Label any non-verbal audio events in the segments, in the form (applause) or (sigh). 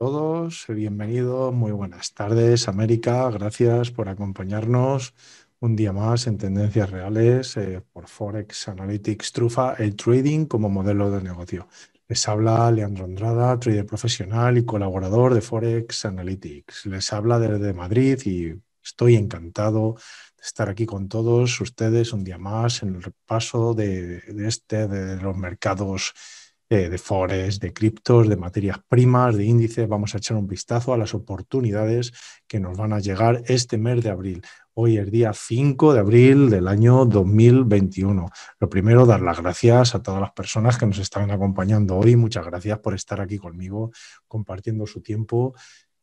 todos, bienvenidos, muy buenas tardes América, gracias por acompañarnos un día más en Tendencias Reales eh, por Forex Analytics Trufa, el trading como modelo de negocio. Les habla Leandro Andrada, trader profesional y colaborador de Forex Analytics. Les habla desde Madrid y estoy encantado de estar aquí con todos ustedes un día más en el repaso de este, de los mercados de forex, de criptos, de materias primas, de índices. Vamos a echar un vistazo a las oportunidades que nos van a llegar este mes de abril. Hoy es día 5 de abril del año 2021. Lo primero, dar las gracias a todas las personas que nos están acompañando hoy. Muchas gracias por estar aquí conmigo, compartiendo su tiempo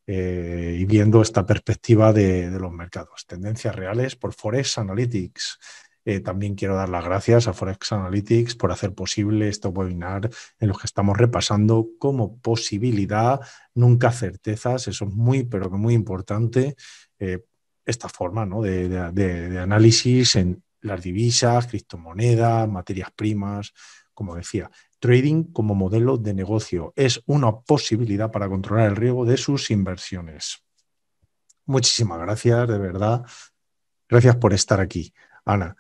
eh, y viendo esta perspectiva de, de los mercados. Tendencias reales por Forex Analytics eh, también quiero dar las gracias a Forex Analytics por hacer posible este webinar en los que estamos repasando como posibilidad, nunca certezas, eso es muy, pero que muy importante, eh, esta forma de, de análisis en las divisas, criptomonedas, materias primas, como decía, trading como modelo de negocio. Es una posibilidad para controlar el riesgo de sus inversiones. Muchísimas gracias, de verdad. Gracias por estar aquí, Ana.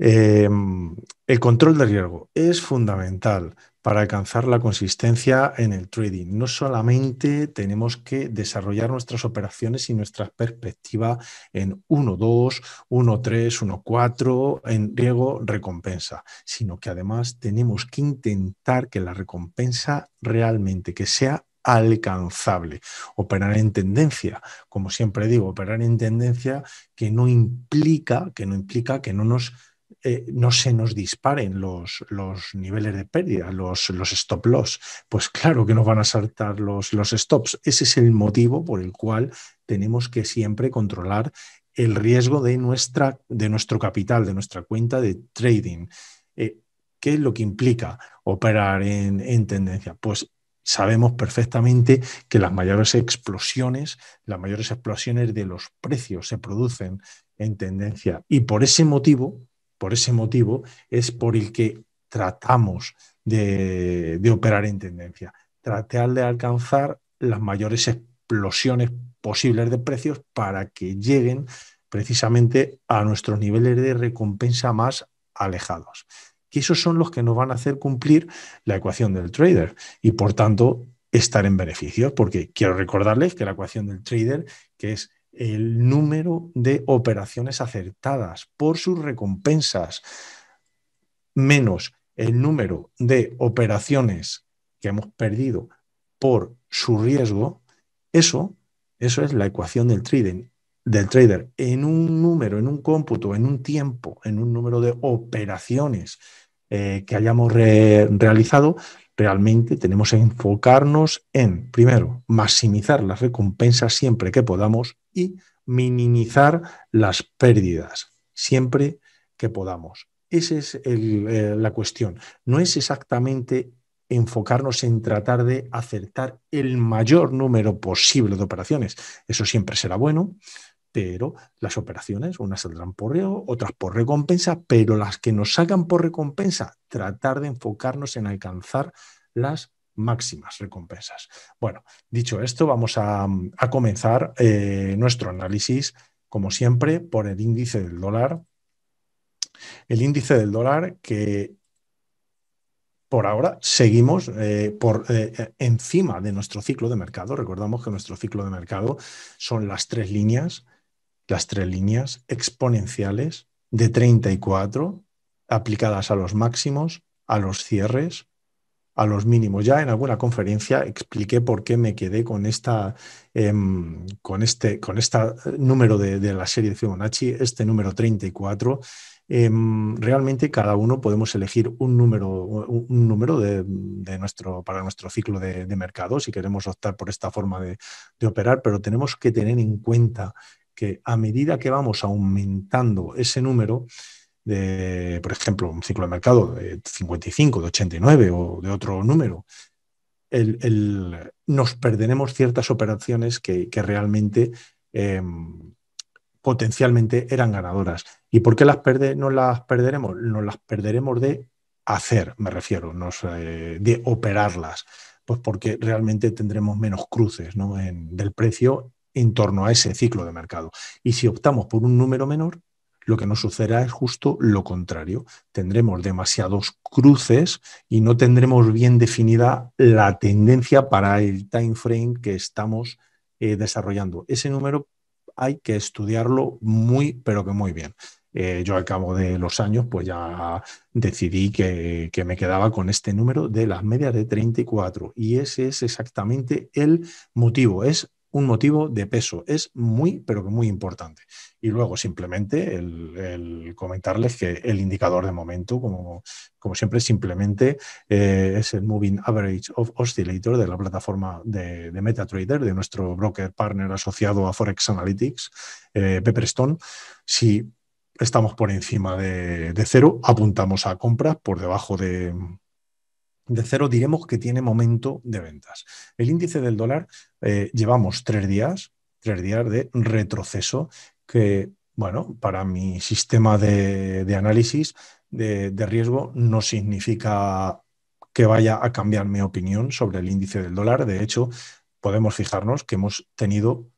Em, el control de riesgo es fundamental para alcanzar la consistencia en el trading. No solamente tenemos que desarrollar nuestras operaciones y nuestra perspectiva en 1-2, 1-3, 1-4, en riesgo recompensa, sino que además tenemos que intentar que la recompensa realmente, que sea alcanzable. Operar en tendencia, como siempre digo, operar en tendencia que no implica, que no implica que no nos eh, no se nos disparen los, los niveles de pérdida, los, los, stop loss. Pues claro que nos van a saltar los, los stops. Ese es el motivo por el cual tenemos que siempre controlar el riesgo de, nuestra, de nuestro capital, de nuestra cuenta de trading. Eh, ¿Qué es lo que implica operar en, en tendencia? Pues sabemos perfectamente que las mayores explosiones, las mayores explosiones de los precios se producen en tendencia. Y por ese motivo, por ese motivo es por el que tratamos de, operar en tendencia, tratar de alcanzar las mayores explosiones posibles de precios para que lleguen precisamente a nuestros niveles de recompensa más alejados. Que esos son los que nos van a hacer cumplir la ecuación del trader y por tanto estar en beneficio. porque quiero recordarles que la ecuación del trader, que es el número de operaciones acertadas por sus recompensas, menos el número de operaciones que hemos perdido por su riesgo, eso, eso es la ecuación del trader en un número, en un cómputo, en un tiempo, en un número de operaciones eh, que hayamos realizado, realmente tenemos que enfocarnos en, primero, maximizar las recompensas siempre que podamos y minimizar las pérdidas siempre que podamos. Esa es eh, la cuestión. No es exactamente enfocarnos en tratar de acertar el mayor número posible de operaciones. Eso siempre será bueno, pero las operaciones, unas saldrán por reo, otras por recompensa, pero las que nos sacan por recompensa, tratar de enfocarnos en alcanzar las máximas recompensas. Bueno, dicho esto, vamos a, comenzar eh, nuestro análisis, como siempre, por el índice del dólar. El índice del dólar que por ahora seguimos eh, por eh, encima de nuestro ciclo de mercado. Recordamos que nuestro ciclo de mercado son las tres líneas, las tres líneas exponenciales de 34 aplicadas a los máximos, a los cierres a los mínimos. Ya en alguna conferencia expliqué por qué me quedé con, esta, em, con este con eh, número de, la serie de Fibonacci, este número 34. Em, realmente cada uno podemos elegir un número, un número de, nuestro, para nuestro ciclo de, de, mercado si queremos optar por esta forma de operar, pero tenemos que tener en cuenta que a medida que vamos aumentando ese número, por ejemplo, un ciclo de mercado de 55, de 89 o de otro número, nos perderemos ciertas operaciones que, realmente em, potencialmente eran ganadoras. ¿Y por qué las no las perderemos? no las perderemos de hacer, me refiero, de operarlas, pues porque realmente tendremos menos cruces del precio en torno a ese ciclo de mercado. Y si optamos por un número menor, lo que nos sucederá es justo lo contrario. Tendremos demasiados cruces y no tendremos bien definida la tendencia para el time frame que estamos eh, desarrollando. Ese número hay que estudiarlo muy, pero que muy bien. Eh, yo al cabo de los años, pues ya decidí que, me quedaba con este número de las medias de 34 y ese es exactamente el motivo, es un motivo de peso. Es muy, pero muy importante. Y luego simplemente el, comentarles que el indicador de momento, como, como siempre, simplemente eh, es el Moving Average of Oscillator de la plataforma de, MetaTrader, de nuestro broker partner asociado a Forex Analytics, eh, Pepperstone. Si estamos por encima de cero, apuntamos a compras, por debajo de de cero diremos que tiene momento de ventas. El índice del dólar eh, llevamos tres días, tres días de retroceso que, bueno, para mi sistema de, análisis de, de, riesgo no significa que vaya a cambiar mi opinión sobre el índice del dólar. De hecho, podemos fijarnos que hemos tenido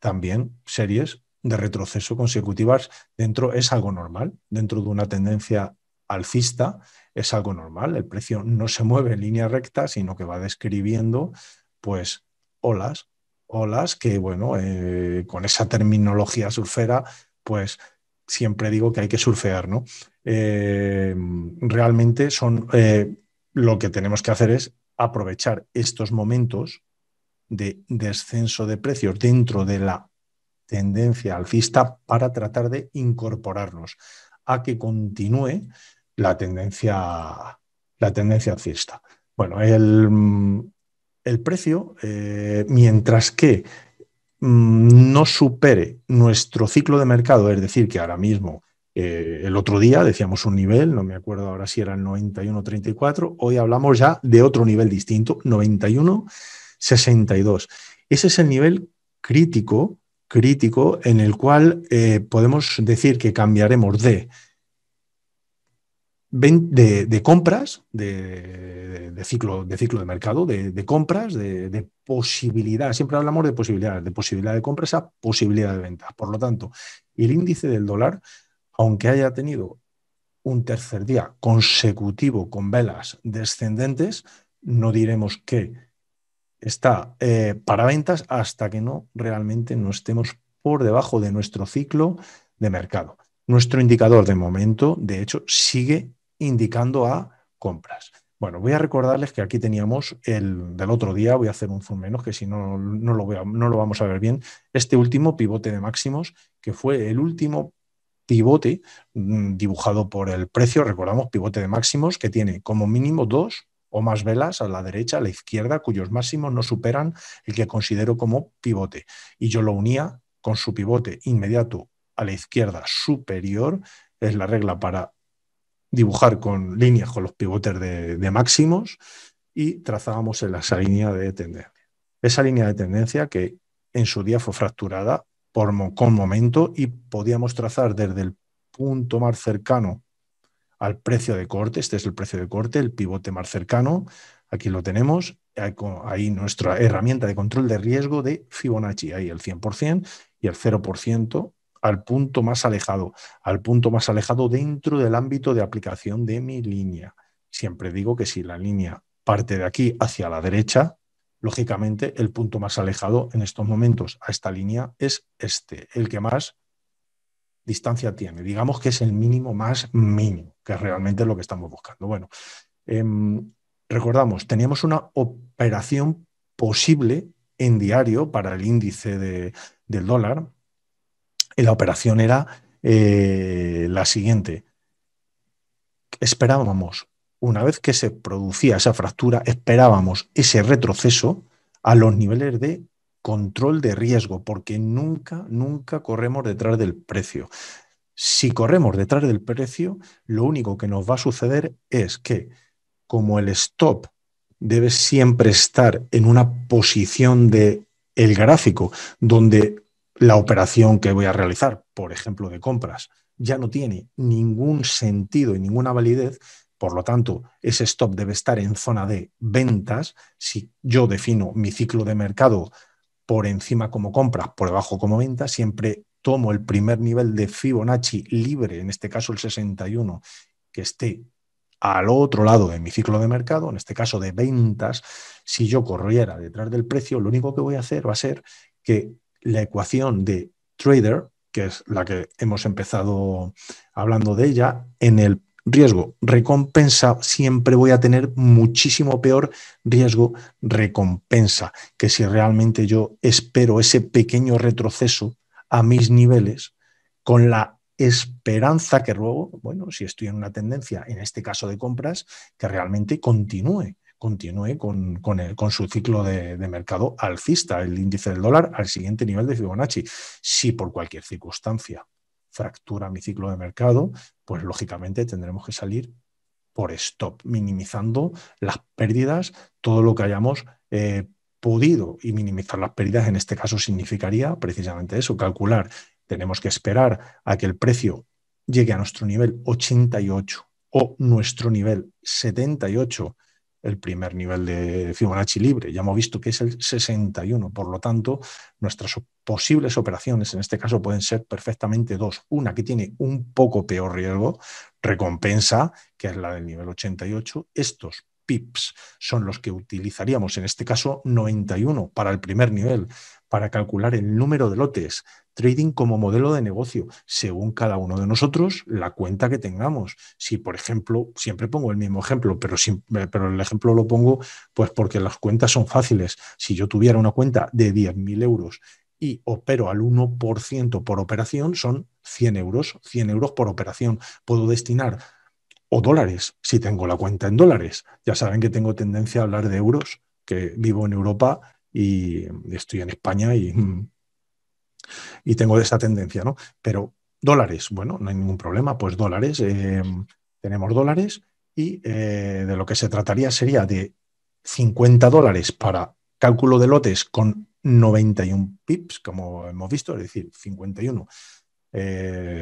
también series de retroceso consecutivas dentro, es algo normal, dentro de una tendencia alcista es algo normal. El precio no se mueve en línea recta, sino que va describiendo pues olas, olas que, bueno, eh, con esa terminología surfera, pues siempre digo que hay que surfear, ¿no? Eh, realmente son, eh, lo que tenemos que hacer es aprovechar estos momentos de descenso de precios dentro de la tendencia alcista para tratar de incorporarnos a que continúe la tendencia, la tendencia alcista. Bueno, el, el precio, eh, mientras que mm, no supere nuestro ciclo de mercado, es decir, que ahora mismo, eh, el otro día decíamos un nivel, no me acuerdo ahora si era el 91.34, hoy hablamos ya de otro nivel distinto, 91.62. Ese es el nivel crítico, crítico en el cual eh, podemos decir que cambiaremos de de, compras, de, ciclo, de ciclo de mercado, de, compras, de, posibilidad. Siempre hablamos de posibilidades, de posibilidad de compras a posibilidad de ventas. Por lo tanto, el índice del dólar, aunque haya tenido un tercer día consecutivo con velas descendentes, no diremos que está eh, para ventas hasta que no realmente no estemos por debajo de nuestro ciclo de mercado. Nuestro indicador de momento, de hecho, sigue indicando a compras. Bueno, voy a recordarles que aquí teníamos el del otro día, voy a hacer un zoom menos, que si no, no lo, no lo vamos a ver bien, este último pivote de máximos, que fue el último pivote mm, dibujado por el precio, recordamos, pivote de máximos, que tiene como mínimo dos o más velas a la derecha, a la izquierda, cuyos máximos no superan el que considero como pivote. Y yo lo unía con su pivote inmediato a la izquierda superior, es la regla para dibujar con líneas con los pivotes de, máximos y trazábamos en esa línea de tendencia. Esa línea de tendencia que en su día fue fracturada por, con momento y podíamos trazar desde el punto más cercano al precio de corte, este es el precio de corte, el pivote más cercano, aquí lo tenemos, ahí nuestra herramienta de control de riesgo de Fibonacci, ahí el 100% y el 0% al punto más alejado, al punto más alejado dentro del ámbito de aplicación de mi línea. Siempre digo que si la línea parte de aquí hacia la derecha, lógicamente el punto más alejado en estos momentos a esta línea es este, el que más distancia tiene. Digamos que es el mínimo más mínimo, que realmente es lo que estamos buscando. Bueno, em, recordamos, teníamos una operación posible en diario para el índice de, del dólar y la operación era eh, la siguiente. Esperábamos, una vez que se producía esa fractura, esperábamos ese retroceso a los niveles de control de riesgo, porque nunca, nunca corremos detrás del precio. Si corremos detrás del precio, lo único que nos va a suceder es que, como el stop debe siempre estar en una posición de el gráfico donde la operación que voy a realizar, por ejemplo, de compras, ya no tiene ningún sentido y ninguna validez. Por lo tanto, ese stop debe estar en zona de ventas. Si yo defino mi ciclo de mercado por encima como compras, por debajo como ventas, siempre tomo el primer nivel de Fibonacci libre, en este caso el 61, que esté al otro lado de mi ciclo de mercado, en este caso de ventas, si yo corriera detrás del precio, lo único que voy a hacer va a ser que la ecuación de Trader, que es la que hemos empezado hablando de ella, en el riesgo recompensa siempre voy a tener muchísimo peor riesgo recompensa que si realmente yo espero ese pequeño retroceso a mis niveles con la esperanza que luego, bueno, si estoy en una tendencia, en este caso de compras, que realmente continúe continúe con, su ciclo de, mercado alcista, el índice del dólar al siguiente nivel de Fibonacci. Si por cualquier circunstancia fractura mi ciclo de mercado, pues lógicamente tendremos que salir por stop, minimizando las pérdidas, todo lo que hayamos eh, podido y minimizar las pérdidas en este caso significaría precisamente eso, calcular. Tenemos que esperar a que el precio llegue a nuestro nivel 88 o nuestro nivel 78 el primer nivel de Fibonacci libre. Ya hemos visto que es el 61, por lo tanto, nuestras posibles operaciones en este caso pueden ser perfectamente dos. Una que tiene un poco peor riesgo, recompensa, que es la del nivel 88. Estos pips son los que utilizaríamos en este caso 91 para el primer nivel para calcular el número de lotes, trading como modelo de negocio, según cada uno de nosotros, la cuenta que tengamos. Si, por ejemplo, siempre pongo el mismo ejemplo, pero, eh, el ejemplo lo pongo pues porque las cuentas son fáciles. Si yo tuviera una cuenta de 10.000 euros y opero al 1% por operación, son 100 euros, 100 euros por operación. Puedo destinar o dólares, si tengo la cuenta en dólares. Ya saben que tengo tendencia a hablar de euros, que vivo en Europa y estoy en España y, y tengo esa tendencia, ¿no? Pero dólares, bueno, no hay ningún problema, pues dólares, eh, tenemos dólares y eh, de lo que se trataría sería de 50 dólares para cálculo de lotes con 91 pips, como hemos visto, es decir, 51. 50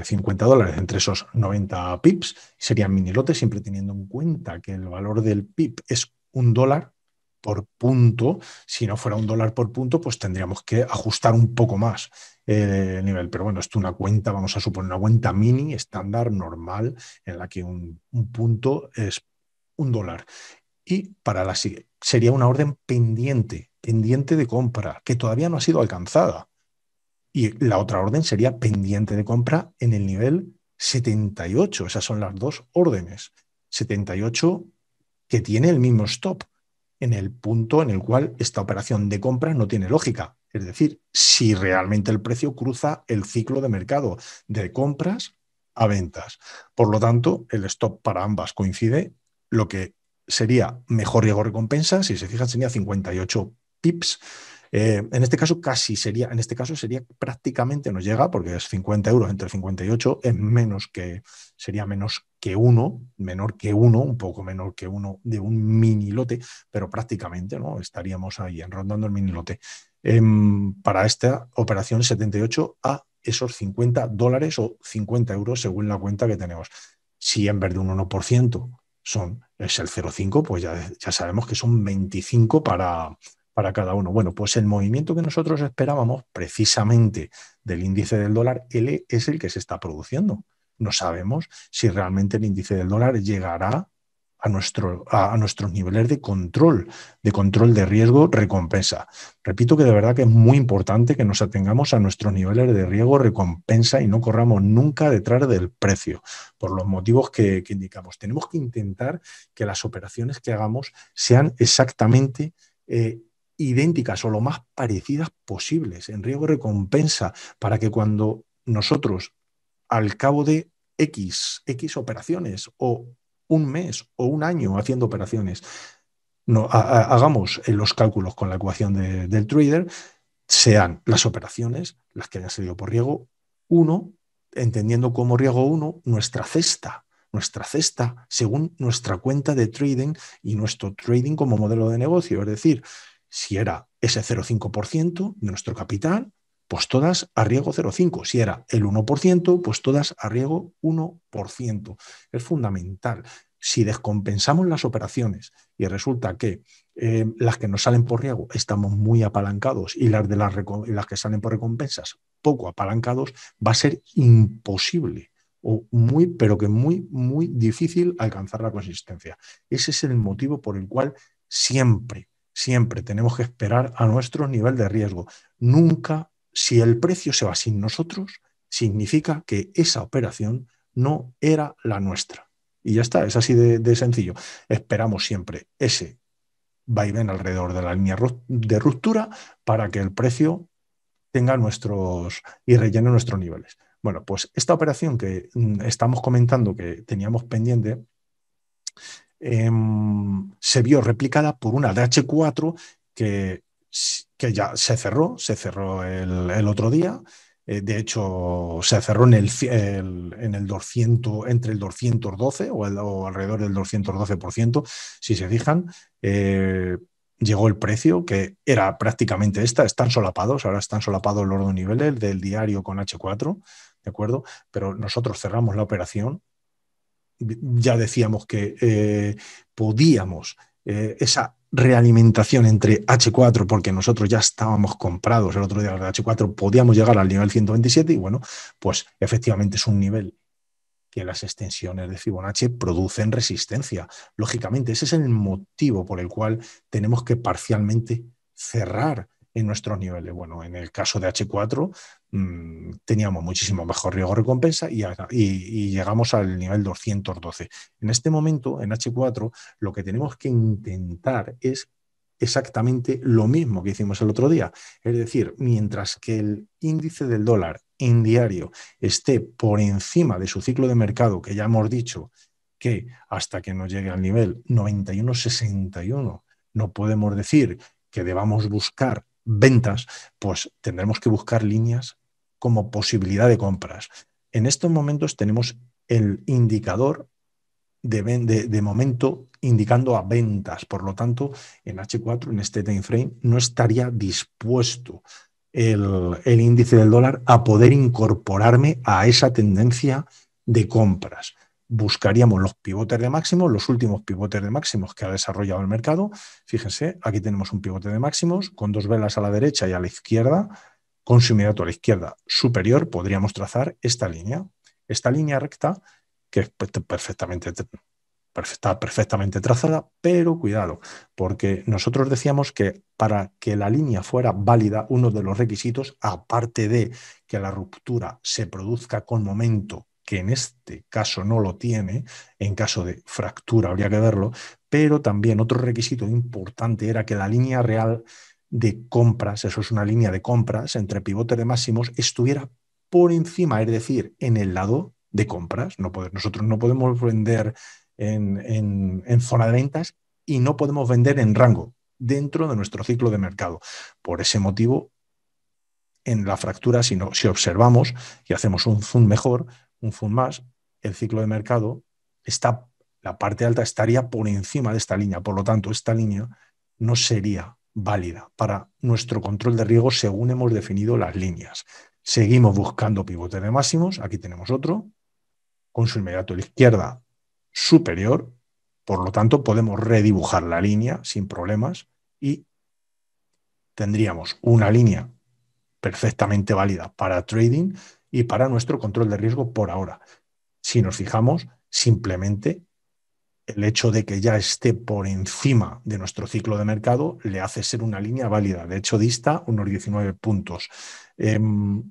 eh, dólares entre esos 90 pips serían mini lotes, siempre teniendo en cuenta que el valor del pip es un dólar, por punto, si no fuera un dólar por punto, pues tendríamos que ajustar un poco más el nivel. Pero bueno, esto es una cuenta, vamos a suponer una cuenta mini, estándar, normal, en la que un, punto es un dólar. Y para la sería una orden pendiente, pendiente de compra, que todavía no ha sido alcanzada. Y la otra orden sería pendiente de compra en el nivel 78. Esas son las dos órdenes. 78 que tiene el mismo stop en el punto en el cual esta operación de compra no tiene lógica. Es decir, si realmente el precio cruza el ciclo de mercado de compras a ventas. Por lo tanto, el stop para ambas coincide, lo que sería mejor riesgo recompensa, si se fijan, sería 58 pips eh, en este caso casi sería, en este caso sería prácticamente, nos llega, porque es 50 euros entre 58, es menos que, sería menos que uno, menor que uno, un poco menor que uno de un mini lote, pero prácticamente, ¿no? Estaríamos ahí enrondando el minilote em, para esta operación 78 a esos 50 dólares o 50 euros según la cuenta que tenemos. Si en vez de un 1% son, es el 0,5, pues ya, ya sabemos que son 25 para, para cada uno. Bueno, pues el movimiento que nosotros esperábamos precisamente del índice del dólar L es el que se está produciendo. No sabemos si realmente el índice del dólar llegará a, nuestro, a, nuestros niveles de control, de control de riesgo, recompensa. Repito que de verdad que es muy importante que nos atengamos a nuestros niveles de riesgo, recompensa y no corramos nunca detrás del precio, por los motivos que, indicamos. Tenemos que intentar que las operaciones que hagamos sean exactamente eh, idénticas o lo más parecidas posibles en riesgo-recompensa para que cuando nosotros al cabo de X, X operaciones o un mes o un año haciendo operaciones, no, hagamos eh, los cálculos con la ecuación del trader, sean las operaciones, las que hayan salido por riesgo 1, entendiendo como riesgo 1 nuestra cesta, nuestra cesta según nuestra cuenta de trading y nuestro trading como modelo de negocio. Es decir, si era ese 0,5% de nuestro capital, pues todas a riesgo 0,5. Si era el 1%, pues todas a riesgo 1%. Es fundamental. Si descompensamos las operaciones y resulta que eh, las que nos salen por riesgo estamos muy apalancados y las, de las que salen por recompensas poco apalancados, va a ser imposible o muy, pero que muy, muy difícil alcanzar la consistencia. Ese es el motivo por el cual siempre Siempre tenemos que esperar a nuestro nivel de riesgo. Nunca, si el precio se va sin nosotros, significa que esa operación no era la nuestra. Y ya está, es así de, sencillo. Esperamos siempre ese vaiven alrededor de la línea de ruptura para que el precio tenga nuestros y rellene nuestros niveles. Bueno, pues esta operación que mm, estamos comentando que teníamos pendiente Em, se vio replicada por una h 4 que, que ya se cerró, se cerró el, otro día. Eh, de hecho, se cerró en el, en el 200, entre el 212 o, alrededor del 212%, si se fijan. Eh, llegó el precio, que era prácticamente esta, están solapados, ahora están solapados los dos niveles, del diario con H4, ¿de acuerdo? Pero nosotros cerramos la operación ya decíamos que eh, podíamos eh, esa realimentación entre H4, porque nosotros ya estábamos comprados el otro día de H4, podíamos llegar al nivel 127 y bueno, pues efectivamente es un nivel que las extensiones de Fibonacci producen resistencia. Lógicamente, ese es el motivo por el cual tenemos que parcialmente cerrar en nuestros niveles. Bueno, en el caso de H4, Mm, teníamos muchísimo mejor riesgo-recompensa y, y, llegamos al nivel 212. En este momento, en H4, lo que tenemos que intentar es exactamente lo mismo que hicimos el otro día. Es decir, mientras que el índice del dólar en diario esté por encima de su ciclo de mercado, que ya hemos dicho que hasta que nos llegue al nivel 91.61 no podemos decir que debamos buscar ventas, pues tendremos que buscar líneas como posibilidad de compras. En estos momentos tenemos el indicador de, momento indicando a ventas. Por lo tanto, en H4, en este time frame, no estaría dispuesto el, el índice del dólar a poder incorporarme a esa tendencia de compras. Buscaríamos los pivotes de máximos, los últimos pivotes de máximos que ha desarrollado el mercado. Fíjense, aquí tenemos un pivote de máximos con dos velas a la derecha y a la izquierda con su mirada a la izquierda superior podríamos trazar esta línea, esta línea recta que es pues, perfectamente, está perfectamente trazada, pero cuidado, porque nosotros decíamos que para que la línea fuera válida, uno de los requisitos, aparte de que la ruptura se produzca con momento, que en este caso no lo tiene, en caso de fractura habría que verlo, pero también otro requisito importante era que la línea real de compras, eso es una línea de compras entre pivote de máximos, estuviera por encima, es decir, en el lado de compras. No nosotros no podemos vender en, en, en zona de ventas y no podemos vender en rango dentro de nuestro ciclo de mercado. Por ese motivo, en la fractura, si, no, si observamos y hacemos un zoom mejor, un zoom más, el ciclo de mercado está, la parte alta estaría por encima de esta línea. Por lo tanto, esta línea no sería válida para nuestro control de riesgo según hemos definido las líneas. Seguimos buscando pivotes de máximos, aquí tenemos otro, con su inmediato a la izquierda superior, por lo tanto podemos redibujar la línea sin problemas y tendríamos una línea perfectamente válida para trading y para nuestro control de riesgo por ahora. Si nos fijamos, simplemente el hecho de que ya esté por encima de nuestro ciclo de mercado le hace ser una línea válida. De hecho, dista unos 19 puntos. Em,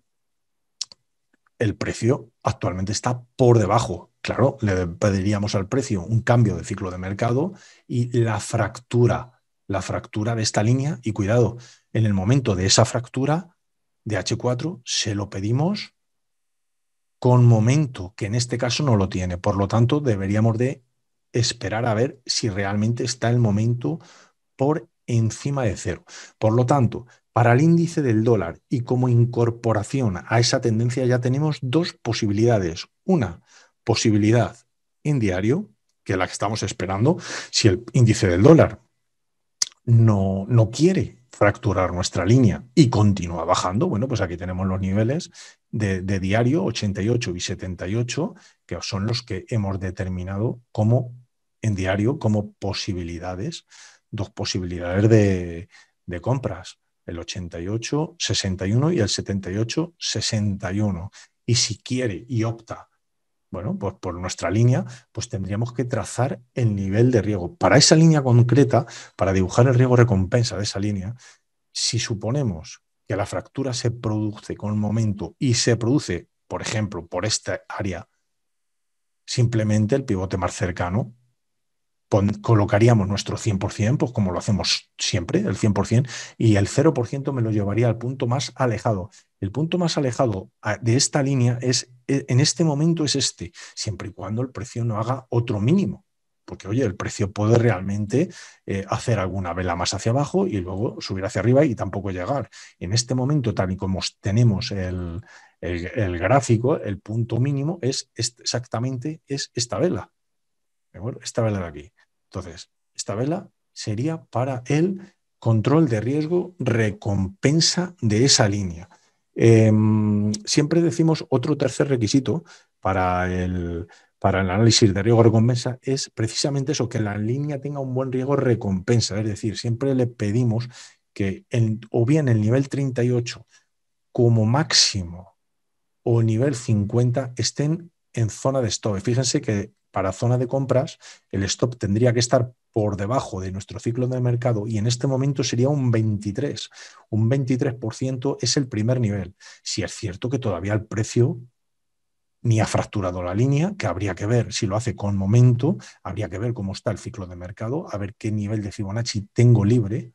el precio actualmente está por debajo. Claro, le pediríamos al precio un cambio de ciclo de mercado y la fractura, la fractura de esta línea. Y cuidado, en el momento de esa fractura de H4 se lo pedimos con momento, que en este caso no lo tiene. Por lo tanto, deberíamos de esperar a ver si realmente está el momento por encima de cero. Por lo tanto, para el índice del dólar y como incorporación a esa tendencia ya tenemos dos posibilidades. Una posibilidad en diario, que es la que estamos esperando, si el índice del dólar no, no quiere fracturar nuestra línea y continúa bajando, bueno, pues aquí tenemos los niveles de, diario, 88 y 78, que son los que hemos determinado como en diario, como posibilidades, dos posibilidades de, compras, el 88, 61 y el 78, 61. Y si quiere y opta bueno, pues por nuestra línea, pues tendríamos que trazar el nivel de riego. Para esa línea concreta, para dibujar el riego recompensa de esa línea, si suponemos que la fractura se produce con el momento y se produce, por ejemplo, por esta área, simplemente el pivote más cercano, colocaríamos nuestro 100%, pues como lo hacemos siempre, el 100%, y el 0% me lo llevaría al punto más alejado. El punto más alejado de esta línea es e, en este momento es este, siempre y cuando el precio no haga otro mínimo porque oye, el precio puede realmente eh, hacer alguna vela más hacia abajo y luego subir hacia arriba y tampoco llegar. En este momento, tal y como tenemos el, gráfico, el punto mínimo es, exactamente es esta vela. Esta vela de aquí. Entonces, esta vela sería para el control de riesgo recompensa de esa línea. Em, siempre decimos otro tercer requisito para el, para el análisis de riesgo-recompensa es precisamente eso, que la línea tenga un buen riesgo-recompensa. Es decir, siempre le pedimos que o bien el nivel 38 como máximo o nivel 50 estén en zona de stop. Fíjense que para zona de compras el stop tendría que estar por debajo de nuestro ciclo de mercado y en este momento sería un 23. Un 23% es el primer nivel. Si es cierto que todavía el precio ni ha fracturado la línea, que habría que ver si lo hace con momento, habría que ver cómo está el ciclo de mercado, a ver qué nivel de Fibonacci tengo libre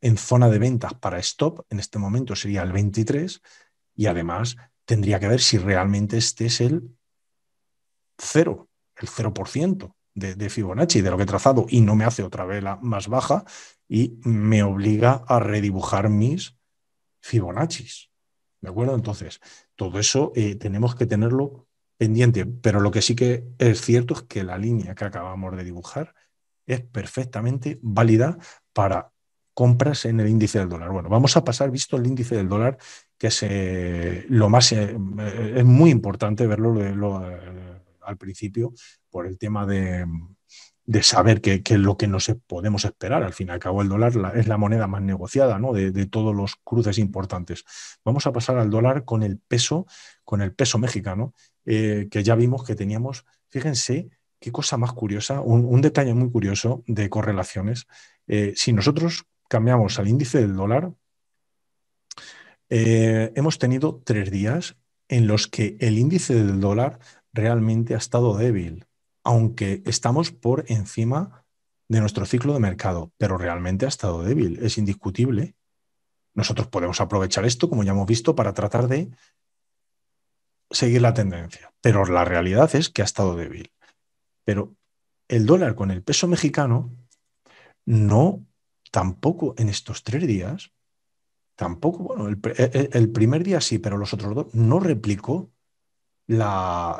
en zona de ventas para stop, en este momento sería el 23, y además tendría que ver si realmente este es el cero, el 0% de, de Fibonacci, de lo que he trazado, y no me hace otra vela más baja y me obliga a redibujar mis Fibonacci. ¿De acuerdo? Entonces, todo eso eh, tenemos que tenerlo pendiente, pero lo que sí que es cierto es que la línea que acabamos de dibujar es perfectamente válida para compras en el índice del dólar. Bueno, vamos a pasar, visto el índice del dólar, que es eh, lo más, eh, es muy importante verlo al principio por el tema de, de saber qué, es lo que nos podemos esperar. Al fin y al cabo, el dólar es la moneda más negociada de, todos los cruces importantes. Vamos a pasar al dólar con el peso, con el peso mexicano, eh, que ya vimos que teníamos, fíjense, qué cosa más curiosa, un, detalle muy curioso de correlaciones. Eh, si nosotros cambiamos al índice del dólar, eh, hemos tenido tres días en los que el índice del dólar realmente ha estado débil aunque estamos por encima de nuestro ciclo de mercado, pero realmente ha estado débil, es indiscutible. Nosotros podemos aprovechar esto, como ya hemos visto, para tratar de seguir la tendencia, pero la realidad es que ha estado débil. Pero el dólar con el peso mexicano no tampoco en estos tres días, tampoco, bueno, el, eh, eh, primer día sí, pero los otros dos no replicó la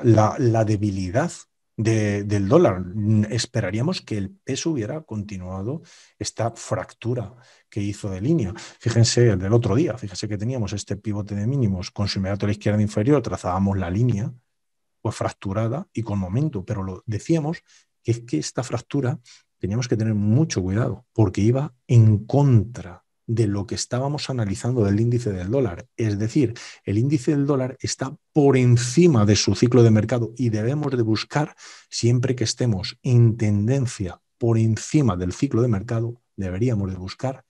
debilidad del dólar. Esperaríamos que el peso hubiera continuado esta fractura que hizo de línea. Fíjense el del otro día, fíjense que teníamos este pivote de mínimos con su inmediato a la izquierda inferior, trazábamos la línea, pues fracturada y con momento, pero lo decíamos que es que esta fractura teníamos que tener mucho cuidado porque iba en contra de lo que estábamos analizando del índice del dólar. Es decir, el índice del dólar está por encima de su ciclo de mercado y debemos de buscar, siempre que estemos en tendencia por encima del ciclo de mercado, deberíamos de buscar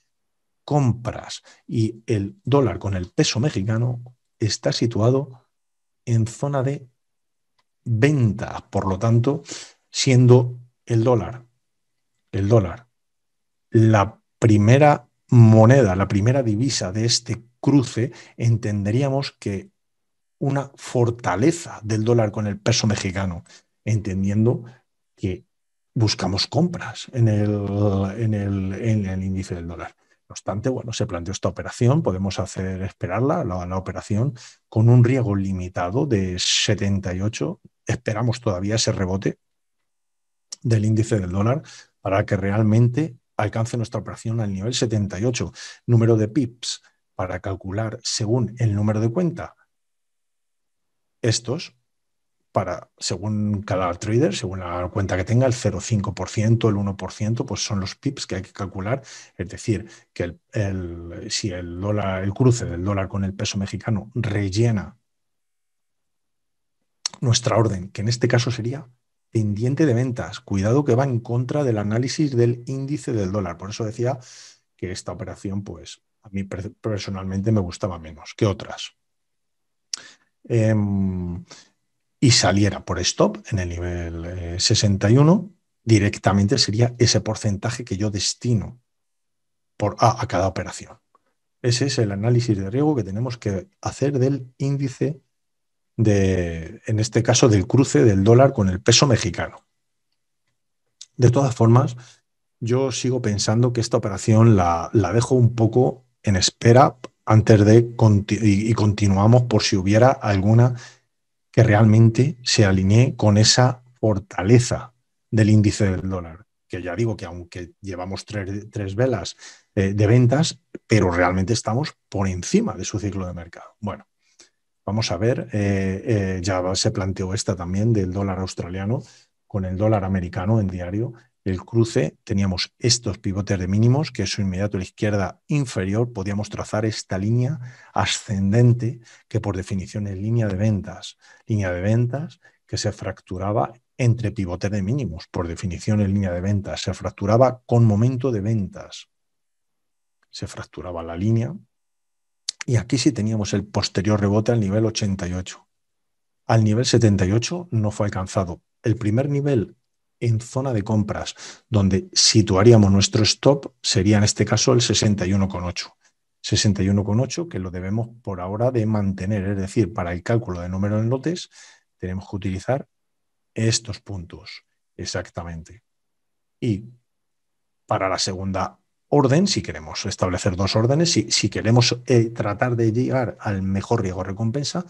compras. Y el dólar con el peso mexicano está situado en zona de venta, por lo tanto, siendo el dólar, el dólar, la primera moneda, la primera divisa de este cruce, entenderíamos que una fortaleza del dólar con el peso mexicano, entendiendo que buscamos compras en el, en el, en el índice del dólar. No obstante, bueno, se planteó esta operación, podemos hacer esperarla, la, la operación, con un riesgo limitado de 78. Esperamos todavía ese rebote del índice del dólar para que realmente alcance nuestra operación al nivel 78, número de pips para calcular según el número de cuenta. Estos, para, según cada trader, según la cuenta que tenga, el 0,5%, el 1%, pues son los pips que hay que calcular. Es decir, que el, si el, dólar, el cruce del dólar con el peso mexicano rellena nuestra orden, que en este caso sería pendiente de ventas. Cuidado que va en contra del análisis del índice del dólar. Por eso decía que esta operación, pues, a mí personalmente me gustaba menos que otras. Em, y saliera por stop en el nivel 61, eh, directamente sería ese porcentaje que yo destino por a, a cada operación. Ese es el análisis de riesgo que tenemos que hacer del índice de, en este caso, del cruce del dólar con el peso mexicano. De todas formas, yo sigo pensando que esta operación la, la dejo un poco en espera antes de y continuamos por si hubiera alguna que realmente se alinee con esa fortaleza del índice del dólar. Que ya digo que aunque llevamos tres, velas eh, de ventas, pero realmente estamos por encima de su ciclo de mercado. Bueno, Vamos a ver, eh, eh, ya se planteó esta también del dólar australiano con el dólar americano en diario. El cruce, teníamos estos pivotes de mínimos, que es su inmediato a la izquierda inferior, podíamos trazar esta línea ascendente, que por definición es línea de ventas. Línea de ventas que se fracturaba entre pivotes de mínimos, por definición es línea de ventas. Se fracturaba con momento de ventas. Se fracturaba la línea y aquí sí teníamos el posterior rebote al nivel 88. Al nivel 78 no fue alcanzado. El primer nivel en zona de compras, donde situaríamos nuestro stop, sería en este caso el 61,8. 61,8 que lo debemos por ahora de mantener, es decir, para el cálculo de número en lotes tenemos que utilizar estos puntos exactamente. Y para la segunda orden, si queremos establecer dos órdenes, si, queremos eh, tratar de llegar al mejor riesgo-recompensa,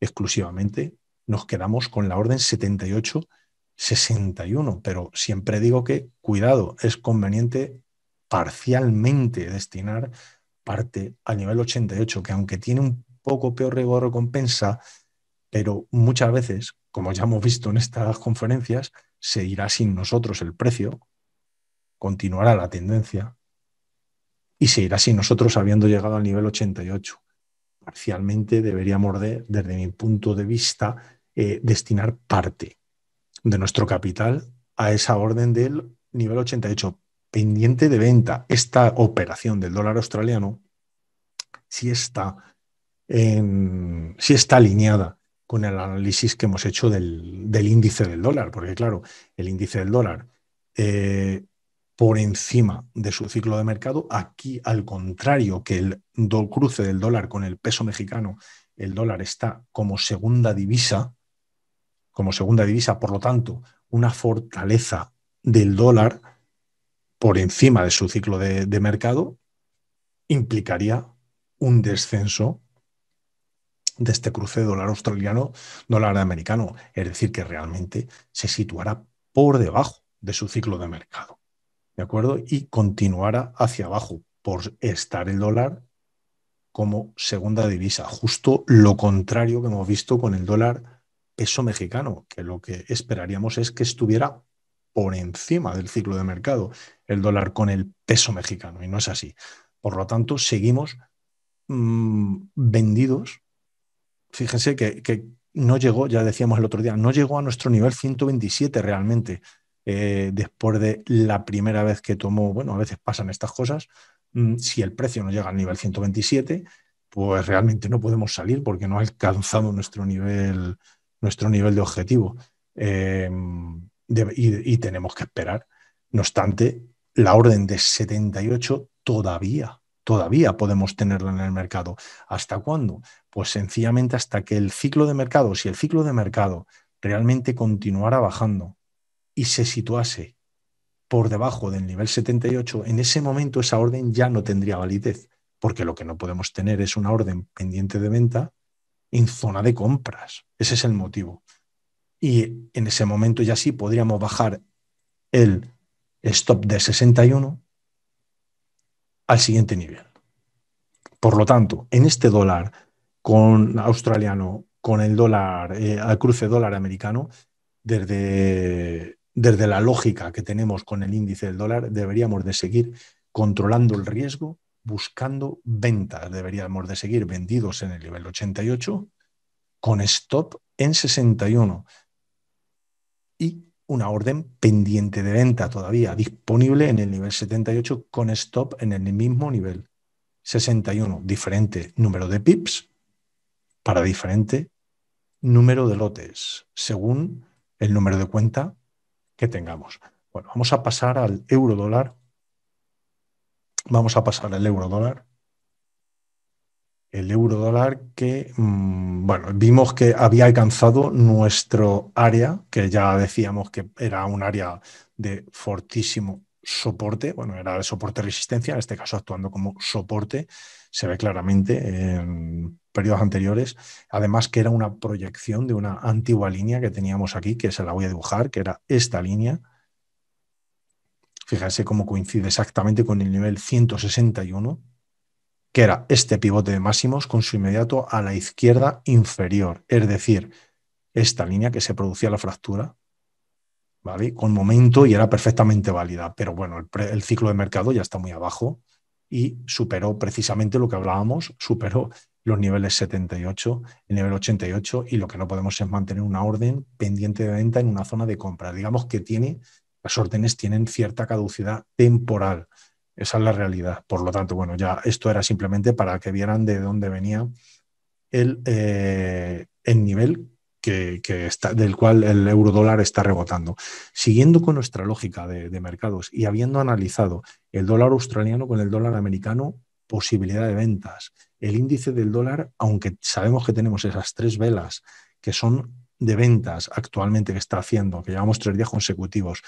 exclusivamente nos quedamos con la orden 78-61. Pero siempre digo que, cuidado, es conveniente parcialmente destinar parte al nivel 88, que aunque tiene un poco peor riesgo-recompensa, pero muchas veces, como ya hemos visto en estas conferencias, se irá sin nosotros el precio, continuará la tendencia y se así, nosotros habiendo llegado al nivel 88. Parcialmente deberíamos, desde mi punto de vista, eh, destinar parte de nuestro capital a esa orden del nivel 88, pendiente de venta. Esta operación del dólar australiano si está, en, está alineada con el análisis que hemos hecho del, índice del dólar, porque claro, el índice del dólar eh, por encima de su ciclo de mercado. Aquí, al contrario que el cruce del dólar con el peso mexicano, el dólar está como segunda divisa, como segunda divisa, por lo tanto, una fortaleza del dólar por encima de su ciclo de, mercado implicaría un descenso de este cruce de dólar australiano, dólar americano. Es decir, que realmente se situará por debajo de su ciclo de mercado. ¿de acuerdo? Y continuará hacia abajo por estar el dólar como segunda divisa, justo lo contrario que hemos visto con el dólar peso mexicano, que lo que esperaríamos es que estuviera por encima del ciclo de mercado el dólar con el peso mexicano, y no es así. Por lo tanto, seguimos mm, vendidos. Fíjense que, que no llegó, ya decíamos el otro día, no llegó a nuestro nivel 127 realmente. Eh, después de la primera vez que tomó, bueno, a veces pasan estas cosas, mm, si el precio no llega al nivel 127, pues realmente no podemos salir porque no ha alcanzado nuestro nivel, nuestro nivel de objetivo. Eh, y, y, tenemos que esperar. No obstante, la orden de 78 todavía, todavía podemos tenerla en el mercado. ¿Hasta cuándo? Pues sencillamente hasta que el ciclo de mercado, si el ciclo de mercado realmente continuara bajando, y se situase por debajo del nivel 78, en ese momento esa orden ya no tendría validez, porque lo que no podemos tener es una orden pendiente de venta en zona de compras. Ese es el motivo. Y en ese momento ya sí podríamos bajar el stop de 61 al siguiente nivel. Por lo tanto, en este dólar con australiano, con el dólar eh, al cruce dólar americano, desde desde la lógica que tenemos con el índice del dólar, deberíamos de seguir controlando el riesgo, buscando ventas. Deberíamos de seguir vendidos en el nivel 88 con stop en 61 y una orden pendiente de venta todavía disponible en el nivel 78 con stop en el mismo nivel 61, diferente número de pips para diferente número de lotes, según el número de cuenta que tengamos. Bueno, vamos a pasar al euro dólar. Vamos a pasar al euro dólar. El euro dólar que, mm, bueno, vimos que había alcanzado nuestro área, que ya decíamos que era un área de fortísimo soporte, bueno, era de soporte resistencia, en este caso actuando como soporte, se ve claramente en periodos anteriores. Además que era una proyección de una antigua línea que teníamos aquí, que se la voy a dibujar, que era esta línea. Fíjense cómo coincide exactamente con el nivel 161, que era este pivote de máximos con su inmediato a la izquierda inferior, es decir, esta línea que se producía la fractura, ¿vale? Con momento y era perfectamente válida, pero bueno, el, el ciclo de mercado ya está muy abajo, y superó precisamente lo que hablábamos, superó los niveles 78, el nivel 88 y lo que no podemos es mantener una orden pendiente de venta en una zona de compra. Digamos que tiene, las órdenes tienen cierta caducidad temporal. Esa es la realidad. Por lo tanto, bueno, ya esto era simplemente para que vieran de dónde venía el, eh, el nivel que, está, del cual el euro dólar está rebotando. Siguiendo con nuestra lógica de, de mercados y habiendo analizado el dólar australiano con el dólar americano, posibilidad de ventas, el índice del dólar, aunque sabemos que tenemos esas tres velas que son de ventas actualmente que está haciendo, que llevamos tres días consecutivos,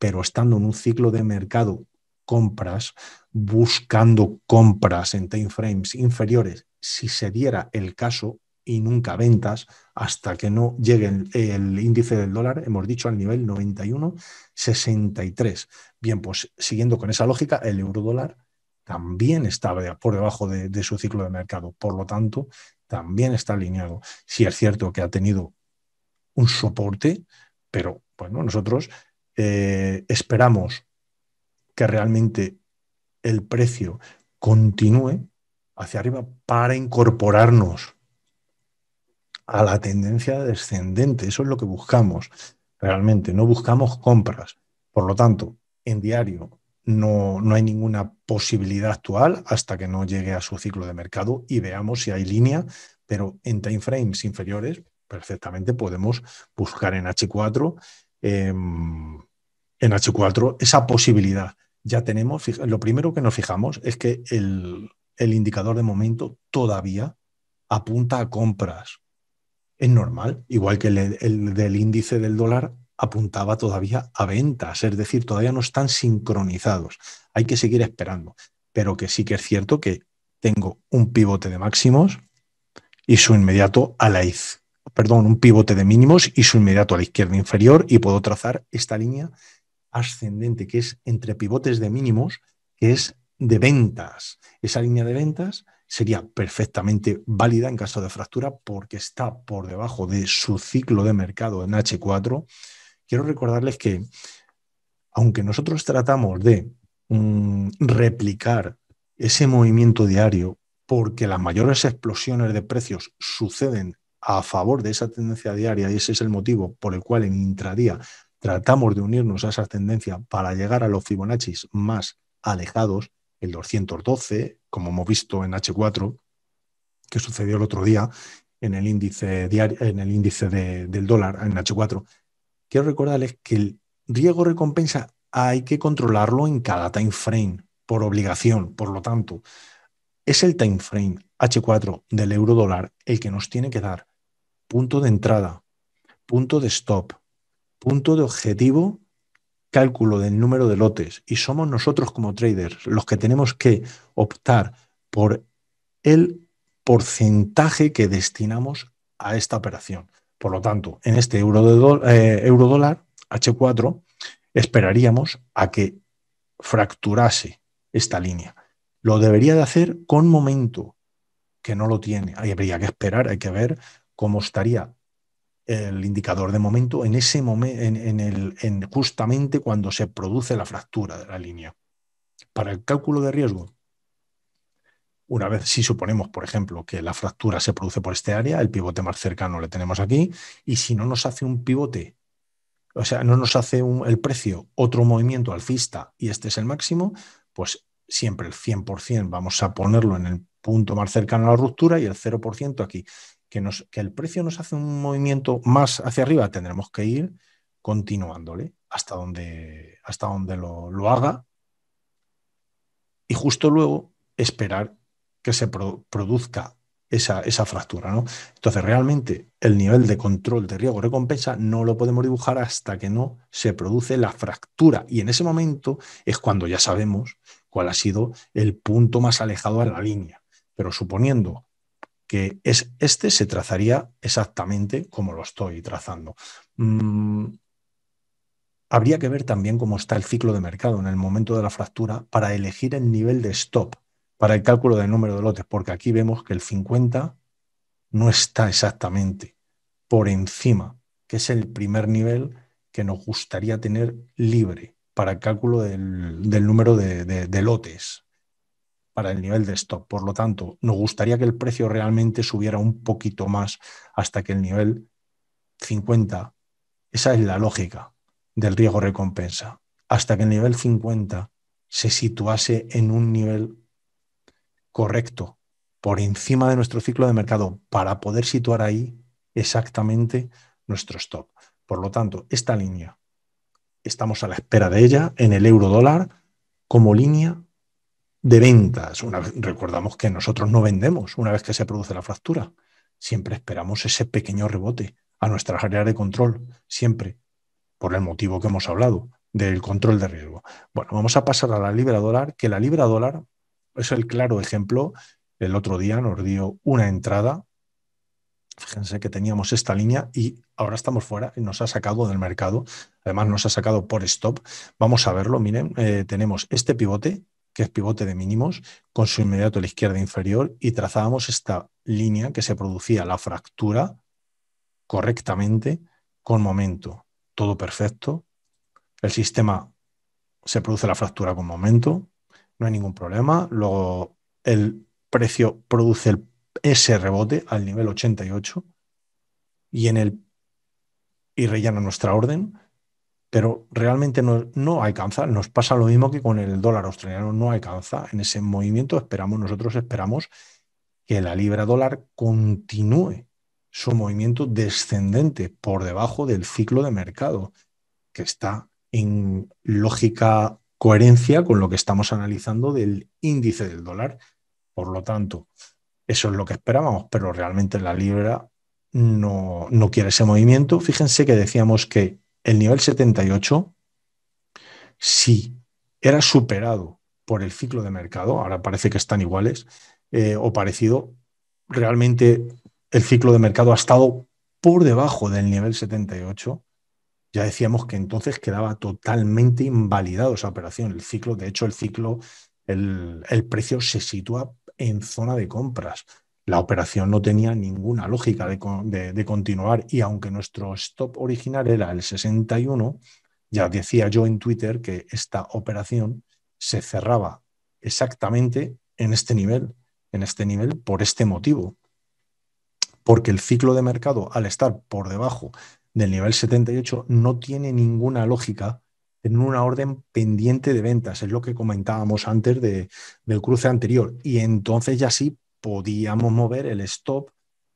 pero estando en un ciclo de mercado compras, buscando compras en time frames inferiores, si se diera el caso, y nunca ventas hasta que no llegue el, índice del dólar, hemos dicho, al nivel 91,63. Bien, pues siguiendo con esa lógica, el euro dólar también está por debajo de, su ciclo de mercado. Por lo tanto, también está alineado. Si es cierto que ha tenido un soporte, pero bueno, nosotros eh, esperamos que realmente el precio continúe hacia arriba para incorporarnos a la tendencia descendente. Eso es lo que buscamos realmente. No buscamos compras. Por lo tanto, en diario no, hay ninguna posibilidad actual hasta que no llegue a su ciclo de mercado y veamos si hay línea, pero en time frames inferiores perfectamente podemos buscar en H4 em, en H4 esa posibilidad. Ya tenemos, lo primero que nos fijamos es que el, el indicador de momento todavía apunta a compras es normal, igual que el, del índice del dólar apuntaba todavía a ventas, es decir, todavía no están sincronizados. Hay que seguir esperando, pero que sí que es cierto que tengo un pivote de máximos y su inmediato a la perdón, un pivote de mínimos y su inmediato a la izquierda inferior y puedo trazar esta línea ascendente que es entre pivotes de mínimos, que es de ventas. Esa línea de ventas sería perfectamente válida en caso de fractura porque está por debajo de su ciclo de mercado en H4. Quiero recordarles que aunque nosotros tratamos de mm, replicar ese movimiento diario porque las mayores explosiones de precios suceden a favor de esa tendencia diaria y ese es el motivo por el cual en intradía tratamos de unirnos a esa tendencia para llegar a los Fibonacci más alejados, el 212, como hemos visto en H4, que sucedió el otro día en el índice, en el índice del dólar, en H4, quiero recordarles que el riesgo recompensa hay que controlarlo en cada time frame, por obligación, por lo tanto, es el time frame H4 del euro dólar el que nos tiene que dar punto de entrada, punto de stop, punto de objetivo cálculo del número de lotes y somos nosotros como traders los que tenemos que optar por el porcentaje que destinamos a esta operación. Por lo tanto, en este euro, de eh, dólar H4 esperaríamos a que fracturase esta línea. Lo debería de hacer con momento, que no lo tiene. Ahí habría que esperar, hay que ver cómo estaría el indicador de momento en ese momento, en, el, en justamente cuando se produce la fractura de la línea. Para el cálculo de riesgo, una vez si suponemos, por ejemplo, que la fractura se produce por este área, el pivote más cercano le tenemos aquí, y si no nos hace un pivote, o sea, no nos hace un, el precio otro movimiento alcista y este es el máximo, pues siempre el 100% vamos a ponerlo en el punto más cercano a la ruptura y el 0% aquí que, el precio nos hace un movimiento más hacia arriba, tendremos que ir continuándole hasta donde, hasta donde lo, haga y justo luego esperar que se produzca esa, fractura. ¿no? Entonces, realmente el nivel de control de riesgo-recompensa no lo podemos dibujar hasta que no se produce la fractura. Y en ese momento es cuando ya sabemos cuál ha sido el punto más alejado a la línea. Pero suponiendo que es, este se trazaría exactamente como lo estoy trazando. Mm, habría que ver también cómo está el ciclo de mercado en el momento de la fractura para elegir el nivel de stop para el cálculo del número de lotes, porque aquí vemos que el 50 no está exactamente por encima, que es el primer nivel que nos gustaría tener libre para el cálculo del, número de lotes para el nivel de stock. Por lo tanto, nos gustaría que el precio realmente subiera un poquito más hasta que el nivel 50, esa es la lógica del riesgo recompensa, hasta que el nivel 50 se situase en un nivel correcto por encima de nuestro ciclo de mercado para poder situar ahí exactamente nuestro stop. Por lo tanto, esta línea, estamos a la espera de ella en el euro dólar como línea de ventas. Una recordamos que nosotros no vendemos una vez que se produce la fractura. Siempre esperamos ese pequeño rebote a nuestras áreas de control, siempre, por el motivo que hemos hablado, del control de riesgo. Bueno, vamos a pasar a la libra dólar, que la libra dólar es el claro ejemplo. El otro día nos dio una entrada. Fíjense que teníamos esta línea y ahora estamos fuera y nos ha sacado del mercado. Además, nos ha sacado por stop. Vamos a verlo. Miren, eh, tenemos este pivote que es pivote de mínimos, con su inmediato a la izquierda inferior y trazábamos esta línea que se producía la fractura correctamente con momento. Todo perfecto. El sistema se produce la fractura con momento, no hay ningún problema. Luego el precio produce ese rebote al nivel 88 y en el y rellena nuestra orden pero realmente no, no, alcanza. Nos pasa lo mismo que con el dólar australiano, no alcanza. En ese movimiento esperamos, nosotros esperamos que la libra dólar continúe su movimiento descendente por debajo del ciclo de mercado, que está en lógica coherencia con lo que estamos analizando del índice del dólar. Por lo tanto, eso es lo que esperábamos, pero realmente la libra no quiere ese movimiento. Fíjense que decíamos que el nivel 78, si era superado por el ciclo de mercado, ahora parece que están iguales eh, o parecido, realmente el ciclo de mercado ha estado por debajo del nivel 78, ya decíamos que entonces quedaba totalmente invalidado esa operación. El ciclo, de hecho, el ciclo, el precio se sitúa en zona de compras la operación no tenía ninguna lógica de, continuar y aunque nuestro stop original era el 61, ya decía yo en Twitter que esta operación se cerraba exactamente en este nivel, en este nivel por este motivo. Porque el ciclo de mercado, al estar por debajo del nivel 78, no tiene ninguna lógica en una orden pendiente de ventas, es lo que comentábamos antes de, del cruce anterior. Y entonces ya sí podíamos mover el stop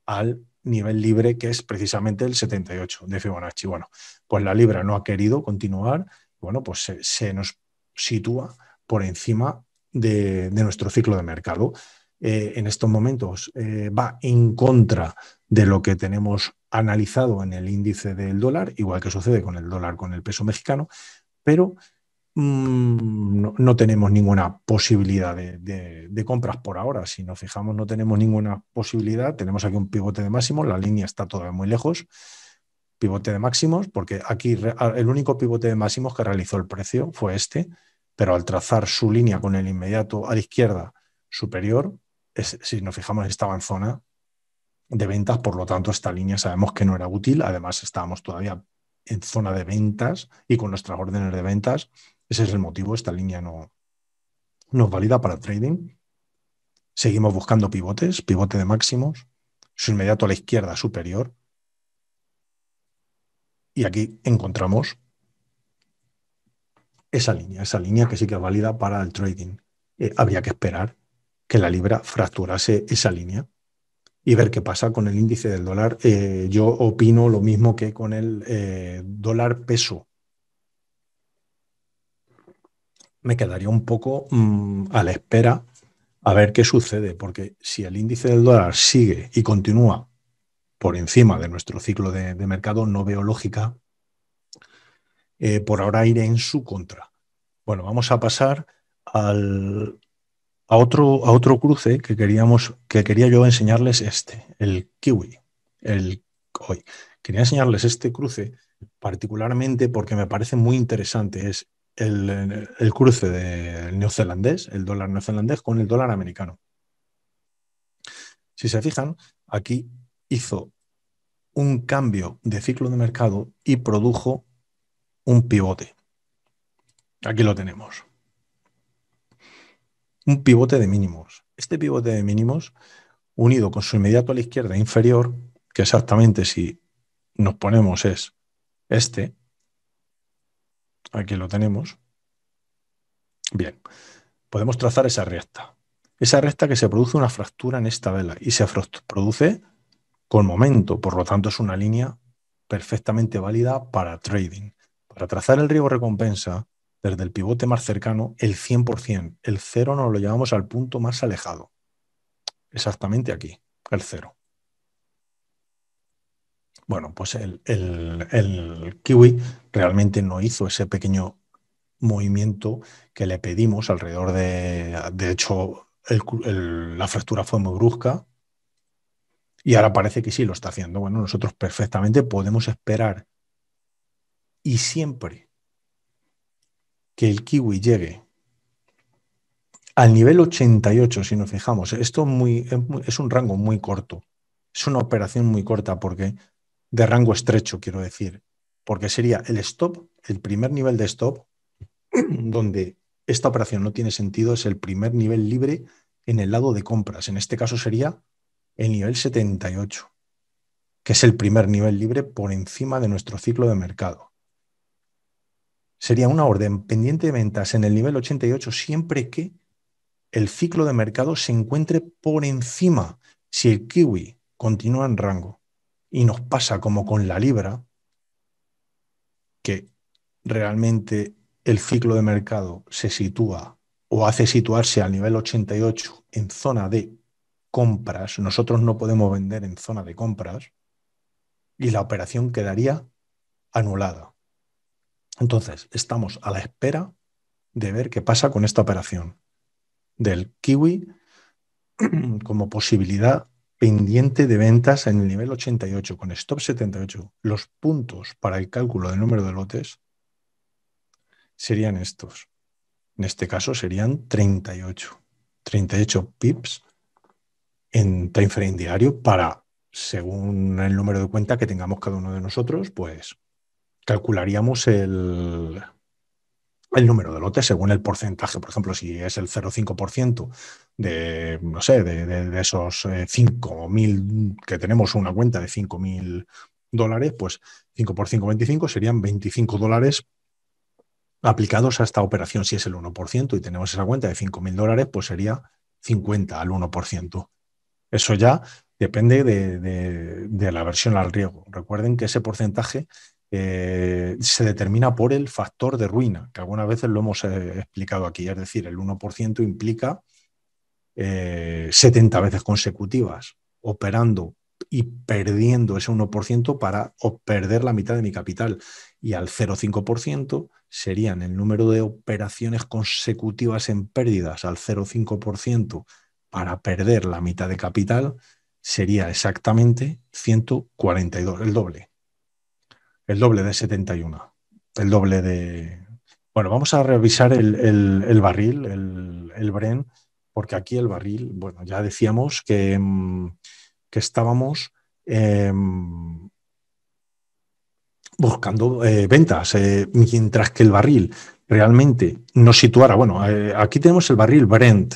al nivel libre que es precisamente el 78 de Fibonacci. Bueno, pues la libra no ha querido continuar, bueno, pues se, nos sitúa por encima de, nuestro ciclo de mercado. Eh, en estos momentos eh, va en contra de lo que tenemos analizado en el índice del dólar, igual que sucede con el dólar, con el peso mexicano, pero Mm, no, tenemos ninguna posibilidad de, compras por ahora. Si nos fijamos, no tenemos ninguna posibilidad. Tenemos aquí un pivote de máximos. la línea está todavía muy lejos. Pivote de máximos, porque aquí el único pivote de máximos que realizó el precio fue este, pero al trazar su línea con el inmediato a la izquierda superior, si nos fijamos, estaba en zona de ventas, por lo tanto, esta línea sabemos que no era útil. Además, estábamos todavía en zona de ventas y con nuestras órdenes de ventas ese es el motivo, esta línea no, es válida para trading. Seguimos buscando pivotes, pivote de máximos, su inmediato a la izquierda superior. Y aquí encontramos esa línea, esa línea que sí que es válida para el trading. Eh, habría que esperar que la libra fracturase esa línea y ver qué pasa con el índice del dólar. Eh, yo opino lo mismo que con el eh, dólar peso. me quedaría un poco mm, a la espera a ver qué sucede, porque si el índice del dólar sigue y continúa por encima de nuestro ciclo de, mercado, no veo lógica eh, por ahora iré en su contra. Bueno, vamos a pasar a, otro, a otro cruce que, queríamos, que quería yo enseñarles este, el kiwi. El, hoy. Quería enseñarles este cruce particularmente porque me parece muy interesante. Es el, cruce del neozelandés, el dólar neozelandés, con el dólar americano. Si se fijan, aquí hizo un cambio de ciclo de mercado y produjo un pivote. Aquí lo tenemos. Un pivote de mínimos. Este pivote de mínimos, unido con su inmediato a la izquierda inferior, que exactamente si nos ponemos es este, Aquí lo tenemos. Bien, podemos trazar esa recta. Esa recta que se produce una fractura en esta vela y se produce con momento, por lo tanto es una línea perfectamente válida para trading. Para trazar el riego recompensa desde el pivote más cercano, el 100%, el cero nos lo llevamos al punto más alejado, exactamente aquí, el cero. Bueno, pues el, kiwi realmente no hizo ese pequeño movimiento que le pedimos alrededor de, de hecho, la fractura fue muy brusca y ahora parece que sí lo está haciendo. Bueno, nosotros perfectamente podemos esperar y siempre que el kiwi llegue al nivel 88, si nos fijamos, esto es un rango muy corto, es una operación muy corta porque de rango estrecho, quiero decir, porque sería el stop, el primer nivel de stop, (clears throat) donde esta operación no tiene sentido, es el primer nivel libre en el lado de compras. En este caso sería el nivel 78, que es el primer nivel libre por encima de nuestro ciclo de mercado. Sería una orden pendiente de ventas en el nivel 88 siempre que el ciclo de mercado se encuentre por encima, si el kiwi continúa en rango y nos pasa como con la libra, que realmente el ciclo de mercado se sitúa o hace situarse al nivel 88 en zona de compras, nosotros no podemos vender en zona de compras y la operación quedaría anulada. Entonces, estamos a la espera de ver qué pasa con esta operación del kiwi (clears throat) como posibilidad pendiente de ventas en el nivel 88 con stop 78, los puntos para el cálculo del número de lotes serían estos. En este caso serían 38. 38 pips en time frame diario para, según el número de cuenta que tengamos cada uno de nosotros, pues calcularíamos el, el número de lotes según el porcentaje. Por ejemplo, si es el 0,5%, de, no sé, de, esos 5.000, eh, que tenemos una cuenta de 5.000 dólares, pues 5 por 5, 25 serían 25 dólares aplicados a esta operación. Si es el 1% y tenemos esa cuenta de 5.000 dólares, pues sería 50 al 1%. Eso ya depende de, la versión al riesgo. Recuerden que ese porcentaje eh, se determina por el factor de ruina, que algunas veces lo hemos eh, explicado aquí. Es decir, el 1% implica 70 eh, veces consecutivas operando y perdiendo ese 1% para perder la mitad de mi capital. Y al 0,5% serían el número de operaciones consecutivas en pérdidas al 0,5% para perder la mitad de capital sería exactamente 142, el doble. El doble de 71. El doble de... Bueno, vamos a revisar el, barril, el, el Bren porque aquí el barril, bueno, ya decíamos que, mm, estábamos em, buscando eh, ventas, eh, mientras que el barril realmente nos situara, bueno, eh, aquí tenemos el barril Brent,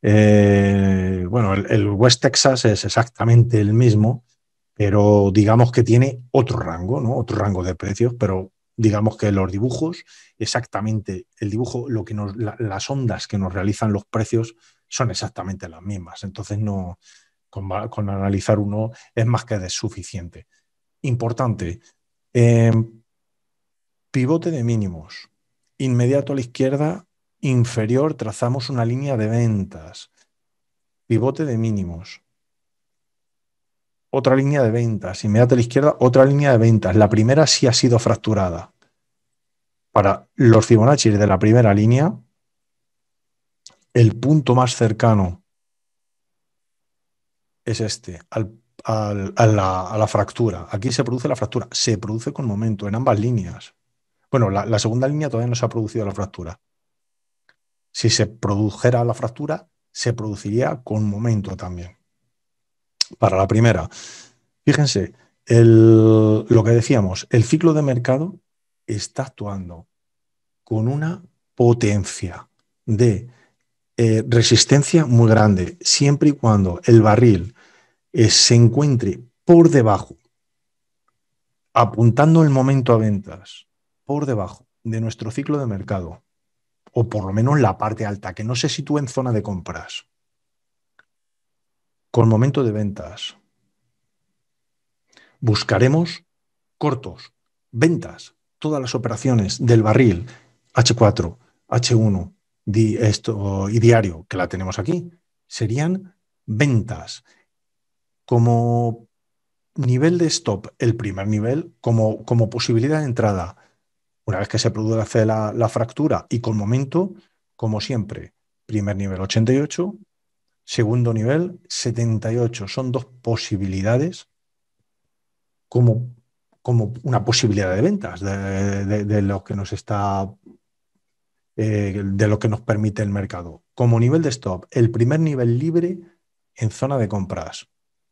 bueno, el, West Texas es exactamente el mismo, pero digamos que tiene otro rango, ¿no? Otro rango de precios, pero digamos que los dibujos, exactamente el dibujo, lo que las ondas que nos realizan los precios son exactamente las mismas. Entonces, no, con, analizar uno es más que suficiente. Importante, eh, pivote de mínimos, inmediato a la izquierda, inferior, trazamos una línea de ventas, pivote de mínimos, otra línea de ventas, inmediato a la izquierda, otra línea de ventas. La primera sí ha sido fracturada. Para los Fibonacci de la primera línea, el punto más cercano es este, a, la, fractura. Aquí se produce la fractura, se produce con momento en ambas líneas. Bueno, la, segunda línea todavía no se ha producido la fractura. Si se produjera la fractura, se produciría con momento también. Para la primera, fíjense, lo que decíamos, el ciclo de mercado está actuando con una potencia de eh, resistencia muy grande, siempre y cuando el barril eh, se encuentre por debajo, apuntando el momento a ventas, por debajo de nuestro ciclo de mercado, o por lo menos la parte alta, que no se sitúe en zona de compras, con momento de ventas, buscaremos cortos, ventas, todas las operaciones del barril H4, H1, esto, y diario, que la tenemos aquí, serían ventas. Como nivel de stop, el primer nivel, como, como posibilidad de entrada, una vez que se produce la, la fractura y con momento, como siempre, primer nivel 88, segundo nivel 78. Son dos posibilidades como, como una posibilidad de ventas de, de, de, lo que nos está eh, de lo que nos permite el mercado. Como nivel de stop, el primer nivel libre en zona de compras,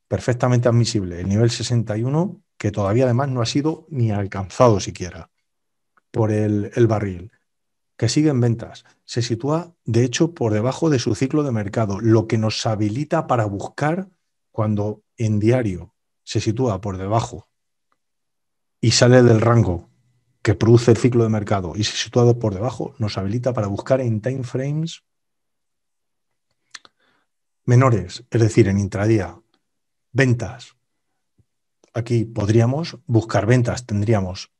perfectamente admisible, el nivel 61, que todavía además no ha sido ni alcanzado siquiera por el, el barril, que sigue en ventas. Se sitúa, de hecho, por debajo de su ciclo de mercado, lo que nos habilita para buscar cuando en diario se sitúa por debajo y sale del rango que produce el ciclo de mercado y si situado por debajo, nos habilita para buscar en time frames menores, es decir, en intradía, ventas. Aquí podríamos buscar ventas, tendríamos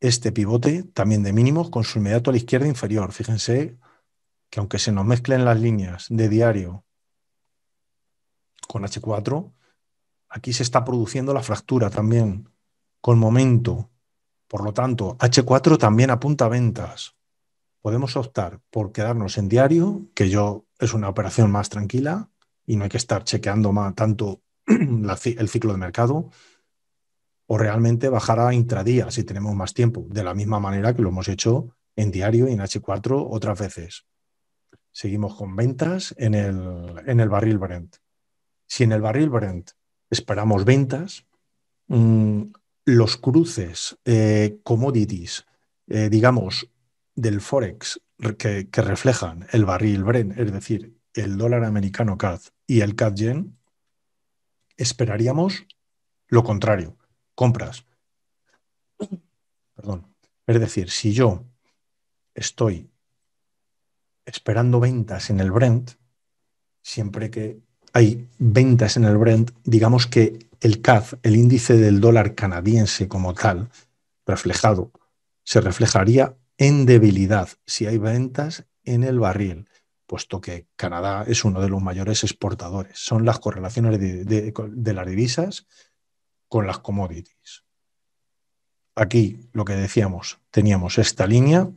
este pivote también de mínimos con su inmediato a la izquierda inferior. Fíjense que aunque se nos mezclen las líneas de diario con H4, aquí se está produciendo la fractura también con momento por lo tanto, H4 también apunta ventas. Podemos optar por quedarnos en diario, que yo es una operación más tranquila y no hay que estar chequeando tanto (clears throat) el ciclo de mercado, o realmente bajar a intradía si tenemos más tiempo, de la misma manera que lo hemos hecho en diario y en H4 otras veces. Seguimos con ventas en el, barril Brent. Si en el barril Brent esperamos ventas, mm, los cruces eh, commodities, eh, digamos, del Forex que, reflejan el barril Brent, es decir, el dólar americano CAD y el CAD Yen, esperaríamos lo contrario, compras. Perdón. Es decir, si yo estoy esperando ventas en el Brent, siempre que hay ventas en el Brent, digamos que el CAD, el índice del dólar canadiense como tal, reflejado, se reflejaría en debilidad si hay ventas en el barril, puesto que Canadá es uno de los mayores exportadores. Son las correlaciones de, las divisas con las commodities. Aquí lo que decíamos, teníamos esta línea.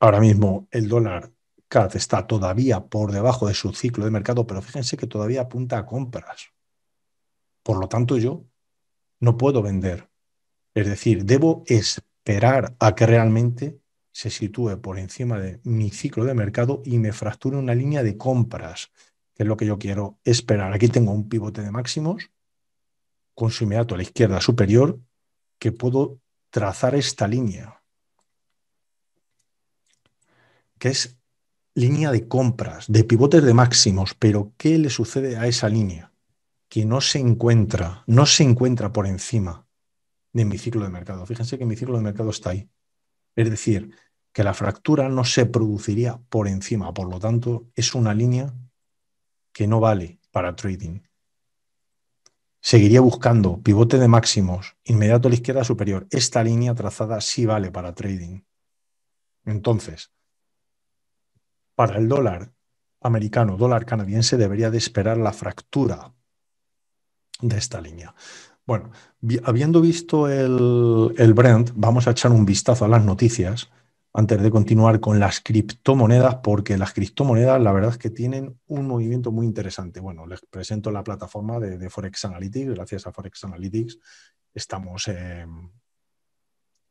Ahora mismo el dólar CAD está todavía por debajo de su ciclo de mercado, pero fíjense que todavía apunta a compras. Por lo tanto, yo no puedo vender. Es decir, debo esperar a que realmente se sitúe por encima de mi ciclo de mercado y me fracture una línea de compras, que es lo que yo quiero esperar. Aquí tengo un pivote de máximos con su inmediato a la izquierda superior que puedo trazar esta línea, que es línea de compras, de pivotes de máximos, pero ¿qué le sucede a esa línea? que no se encuentra, no se encuentra por encima de mi ciclo de mercado. Fíjense que mi ciclo de mercado está ahí. Es decir, que la fractura no se produciría por encima. Por lo tanto, es una línea que no vale para trading. Seguiría buscando pivote de máximos, inmediato a la izquierda superior. Esta línea trazada sí vale para trading. Entonces, para el dólar americano, dólar canadiense, debería de esperar la fractura de esta línea. Bueno, habiendo visto el, el Brent, vamos a echar un vistazo a las noticias antes de continuar con las criptomonedas, porque las criptomonedas la verdad es que tienen un movimiento muy interesante. Bueno, les presento la plataforma de, Forex Analytics. Gracias a Forex Analytics estamos eh,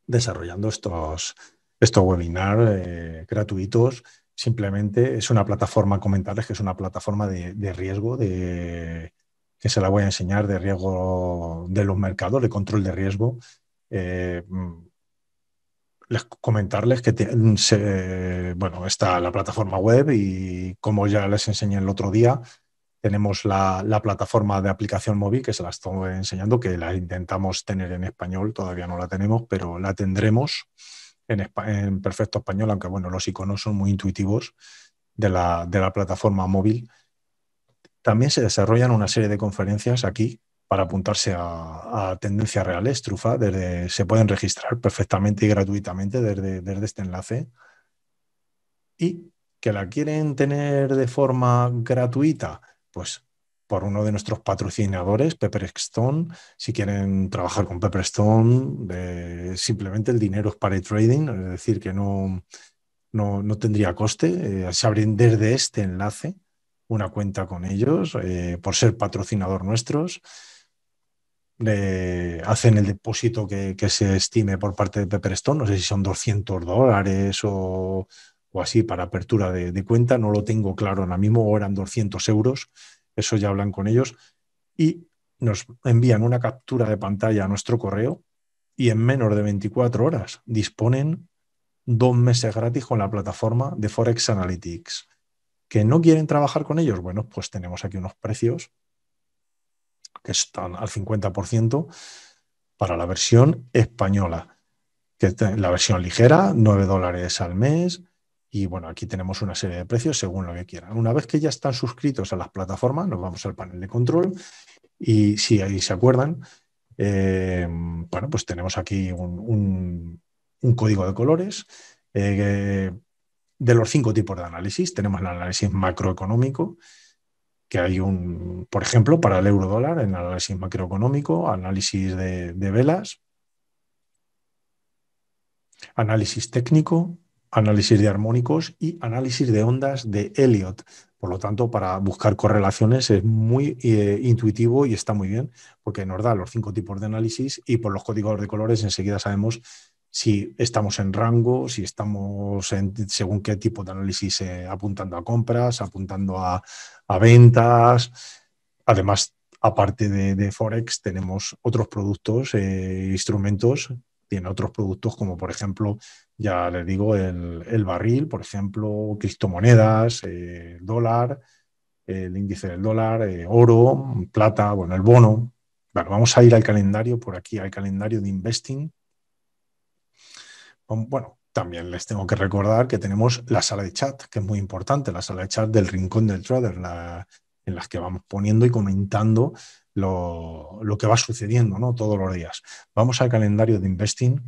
desarrollando estos, estos webinars eh, gratuitos. Simplemente es una plataforma, comentarles que es una plataforma de, de riesgo, de, que se la voy a enseñar de riesgo de los mercados, de control de riesgo. Eh, mm, les, comentarles que mm, bueno, está la plataforma web y como ya les enseñé el otro día, tenemos la, plataforma de aplicación móvil que se la estoy enseñando, que la intentamos tener en español, todavía no la tenemos, pero la tendremos en, perfecto español, aunque bueno, los iconos son muy intuitivos de la, de la plataforma móvil también se desarrollan una serie de conferencias aquí para apuntarse a, a tendencias reales, trufa, se pueden registrar perfectamente y gratuitamente desde, este enlace. Y que la quieren tener de forma gratuita, pues por uno de nuestros patrocinadores, Pepperstone. Si quieren trabajar con Pepperstone, simplemente el dinero es para trading, es decir, que no, no, tendría coste. Eh, se abren desde este enlace una cuenta con ellos, eh, por ser patrocinador nuestros. hacen el depósito que, se estime por parte de Pepperstone, no sé si son 200 dólares o, así para apertura de, cuenta, no lo tengo claro ahora mismo, o eran 200 euros, eso ya hablan con ellos, y nos envían una captura de pantalla a nuestro correo y en menos de 24 horas disponen dos meses gratis con la plataforma de Forex Analytics que no quieren trabajar con ellos, bueno, pues tenemos aquí unos precios que están al 50% para la versión española, que la versión ligera, 9 dólares al mes. Y bueno, aquí tenemos una serie de precios según lo que quieran. Una vez que ya están suscritos a las plataformas, nos vamos al panel de control y si ahí se acuerdan, eh, bueno, pues tenemos aquí un, código de colores eh, de los cinco tipos de análisis, tenemos el análisis macroeconómico, que hay un, por ejemplo, para el euro dólar, el análisis macroeconómico, análisis de, velas, análisis técnico, análisis de armónicos y análisis de ondas de Elliot. Por lo tanto, para buscar correlaciones es muy eh, intuitivo y está muy bien, porque nos da los cinco tipos de análisis y por los códigos de colores enseguida sabemos si estamos en rango, si estamos en según qué tipo de análisis, eh, apuntando a compras, apuntando a, ventas. Además, aparte de, Forex, tenemos otros productos, eh, instrumentos, tiene otros productos como por ejemplo, ya les digo, el, barril, por ejemplo, criptomonedas, eh, dólar, el índice del dólar, oro, plata, bueno, el bono. Bueno, vamos a ir al calendario, por aquí al calendario de investing bueno, también les tengo que recordar que tenemos la sala de chat, que es muy importante, la sala de chat del Rincón del Trader, en las que vamos poniendo y comentando lo, que va sucediendo ¿no? todos los días. Vamos al calendario de Investing.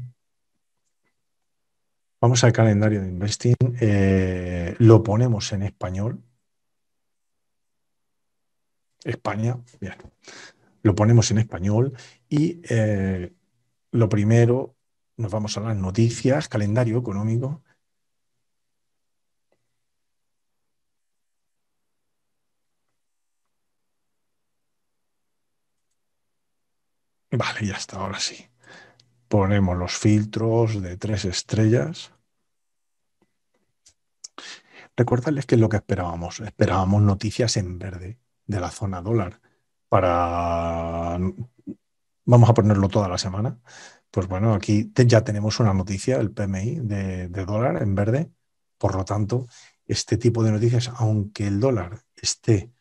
Vamos al calendario de Investing. Eh, lo ponemos en español. España, bien. Lo ponemos en español y eh, lo primero nos vamos a las noticias, calendario económico. Vale, ya está, ahora sí. Ponemos los filtros de tres estrellas. Recordarles que es lo que esperábamos. Esperábamos noticias en verde de la zona dólar para... Vamos a ponerlo toda la semana pues bueno, aquí ya tenemos una noticia, el PMI de, dólar en verde. Por lo tanto, este tipo de noticias, aunque el dólar esté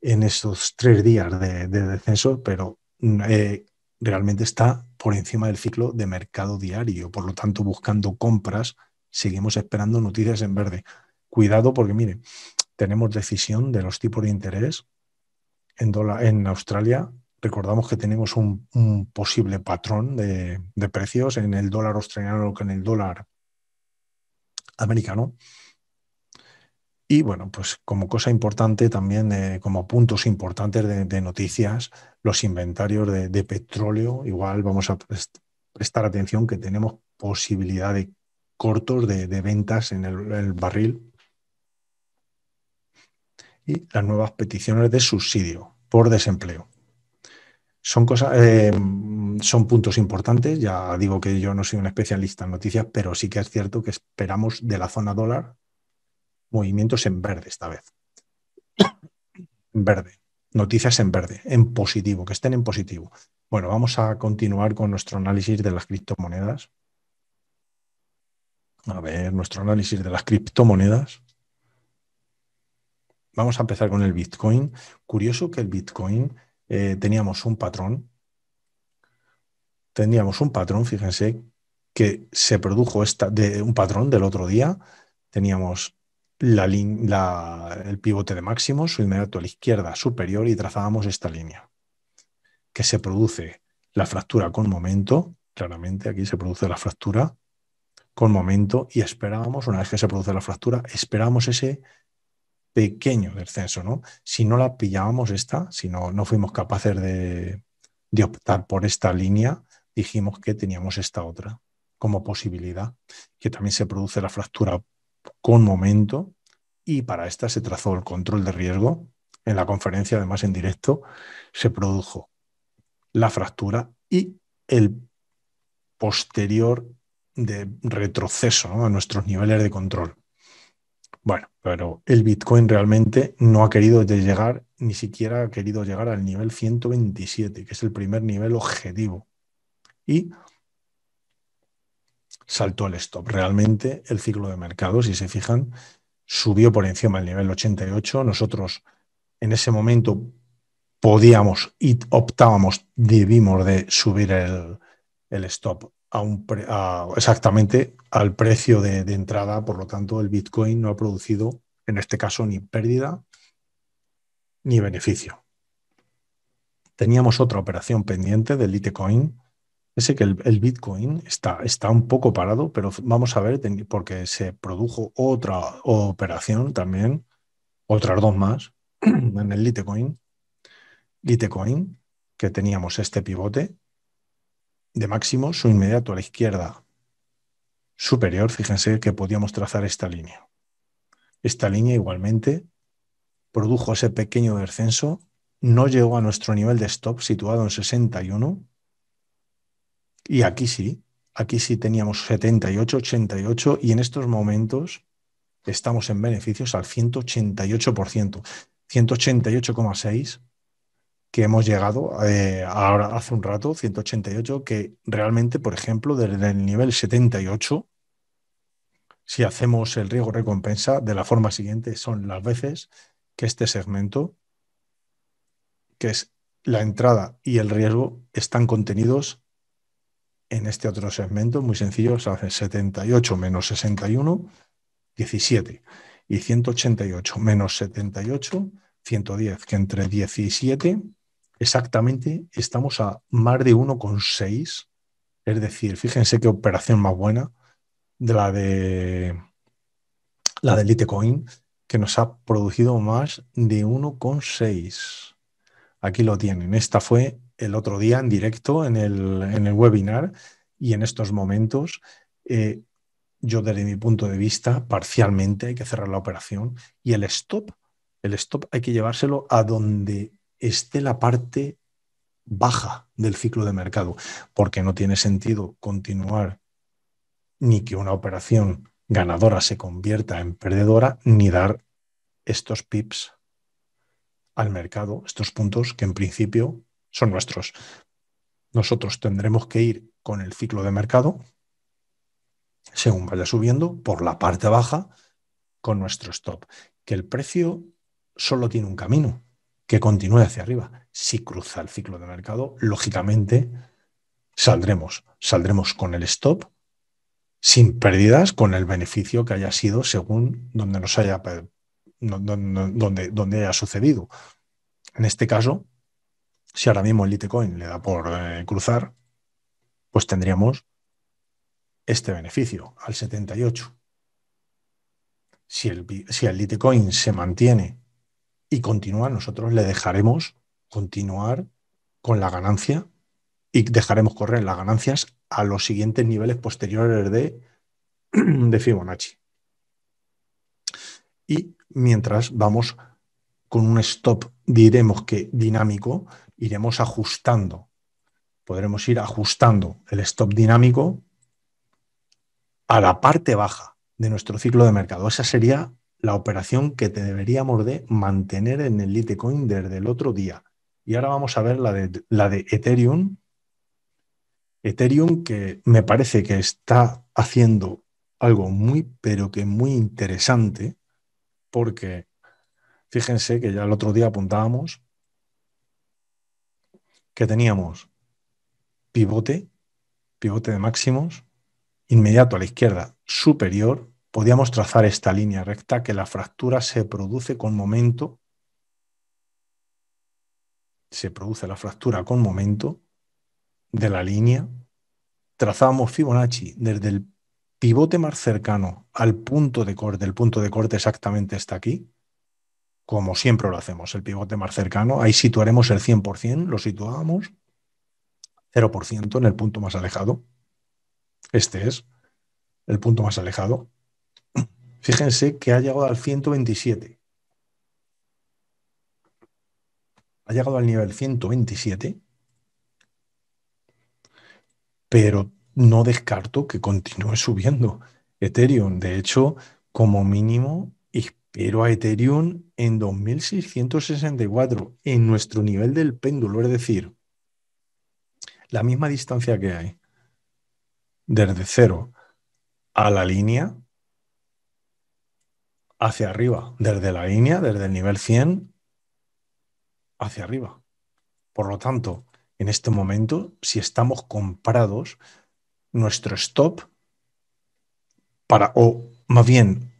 en esos tres días de, descenso, pero mm, eh, realmente está por encima del ciclo de mercado diario. Por lo tanto, buscando compras, seguimos esperando noticias en verde. Cuidado porque, mire, tenemos decisión de los tipos de interés en Australia Recordamos que tenemos un, posible patrón de, precios en el dólar australiano que en el dólar americano. Y bueno, pues como cosa importante también, como puntos importantes de, noticias, los inventarios de, petróleo, igual vamos a prestar atención que tenemos posibilidad de cortos de, ventas en el barril y las nuevas peticiones de subsidio por desempleo. Son, eh, son puntos importantes. Ya digo que yo no soy un especialista en noticias, pero sí que es cierto que esperamos de la zona dólar movimientos en verde esta vez. En verde. Noticias en verde, en positivo, que estén en positivo. Bueno, vamos a continuar con nuestro análisis de las criptomonedas. A ver, nuestro análisis de las criptomonedas. Vamos a empezar con el Bitcoin. Curioso que el Bitcoin eh, teníamos un patrón, teníamos un patrón, fíjense, que se produjo esta, de, un patrón del otro día, teníamos la, el pivote de máximo, su inmediato a la izquierda superior y trazábamos esta línea, que se produce la fractura con momento, claramente aquí se produce la fractura con momento y esperábamos, una vez que se produce la fractura, esperábamos ese pequeño del censo, ¿no? Si no la pillábamos esta, si no, no fuimos capaces de, optar por esta línea, dijimos que teníamos esta otra como posibilidad, que también se produce la fractura con momento y para esta se trazó el control de riesgo. En la conferencia, además en directo, se produjo la fractura y el posterior de retroceso a nuestros niveles de control. Bueno, pero el Bitcoin realmente no ha querido llegar, ni siquiera ha querido llegar al nivel 127, que es el primer nivel objetivo. Y saltó el stop. Realmente el ciclo de mercado, si se fijan, subió por encima del nivel 88. Nosotros en ese momento podíamos y optábamos, debimos de subir el, el stop exactamente al precio de, entrada, por lo tanto el Bitcoin no ha producido en este caso ni pérdida ni beneficio. Teníamos otra operación pendiente del Litecoin. Ese que el, Bitcoin está, está, un poco parado, pero vamos a ver, porque se produjo otra operación también, otras dos más en el Litecoin. Litecoin, que teníamos este pivote, de máximo su inmediato a la izquierda superior, fíjense que podíamos trazar esta línea. Esta línea igualmente produjo ese pequeño descenso, no llegó a nuestro nivel de stop situado en 61 y aquí sí, aquí sí teníamos 78, 88 y en estos momentos estamos en beneficios al 188%, 188,6 que hemos llegado eh, ahora hace un rato, 188, que realmente, por ejemplo, desde el nivel 78, si hacemos el riesgo recompensa, de la forma siguiente son las veces que este segmento, que es la entrada y el riesgo, están contenidos en este otro segmento, muy sencillo, se hace 78 menos 61, 17. Y 188 menos 78, 110, que entre 17 exactamente estamos a más de 1,6. Es decir, fíjense qué operación más buena de la de la de Litecoin, que nos ha producido más de 1,6. Aquí lo tienen. Esta fue el otro día en directo en el, en el webinar y en estos momentos. Eh, yo desde mi punto de vista, parcialmente hay que cerrar la operación y el stop, el stop hay que llevárselo a donde esté la parte baja del ciclo de mercado, porque no tiene sentido continuar ni que una operación ganadora se convierta en perdedora, ni dar estos pips al mercado, estos puntos que en principio son nuestros. Nosotros tendremos que ir con el ciclo de mercado, según vaya subiendo, por la parte baja, con nuestro stop. Que el precio solo tiene un camino, que continúe hacia arriba. Si cruza el ciclo de mercado, lógicamente saldremos. Saldremos con el stop, sin pérdidas, con el beneficio que haya sido según donde nos haya donde, donde haya sucedido. En este caso, si ahora mismo el Litecoin le da por eh, cruzar, pues tendríamos este beneficio al 78. Si el, si el Litecoin se mantiene y continúa, nosotros le dejaremos continuar con la ganancia y dejaremos correr las ganancias a los siguientes niveles posteriores de, (clears throat) de Fibonacci. Y mientras vamos con un stop, diremos que dinámico, iremos ajustando. Podremos ir ajustando el stop dinámico a la parte baja de nuestro ciclo de mercado. Esa sería la operación que te deberíamos de mantener en el Litecoin desde el otro día. Y ahora vamos a ver la de, la de Ethereum. Ethereum que me parece que está haciendo algo muy, pero que muy interesante, porque fíjense que ya el otro día apuntábamos que teníamos pivote, pivote de máximos, inmediato a la izquierda superior, podíamos trazar esta línea recta que la fractura se produce con momento, se produce la fractura con momento de la línea. Trazamos Fibonacci desde el pivote más cercano al punto de corte, el punto de corte exactamente está aquí, como siempre lo hacemos, el pivote más cercano, ahí situaremos el 100%, lo situamos 0% en el punto más alejado. Este es el punto más alejado. Fíjense que ha llegado al 127. Ha llegado al nivel 127, pero no descarto que continúe subiendo Ethereum. De hecho, como mínimo, espero a Ethereum en 2664, en nuestro nivel del péndulo, es decir, la misma distancia que hay desde cero a la línea hacia arriba, desde la línea, desde el nivel 100 hacia arriba. Por lo tanto, en este momento, si estamos comprados, nuestro stop para, o más bien,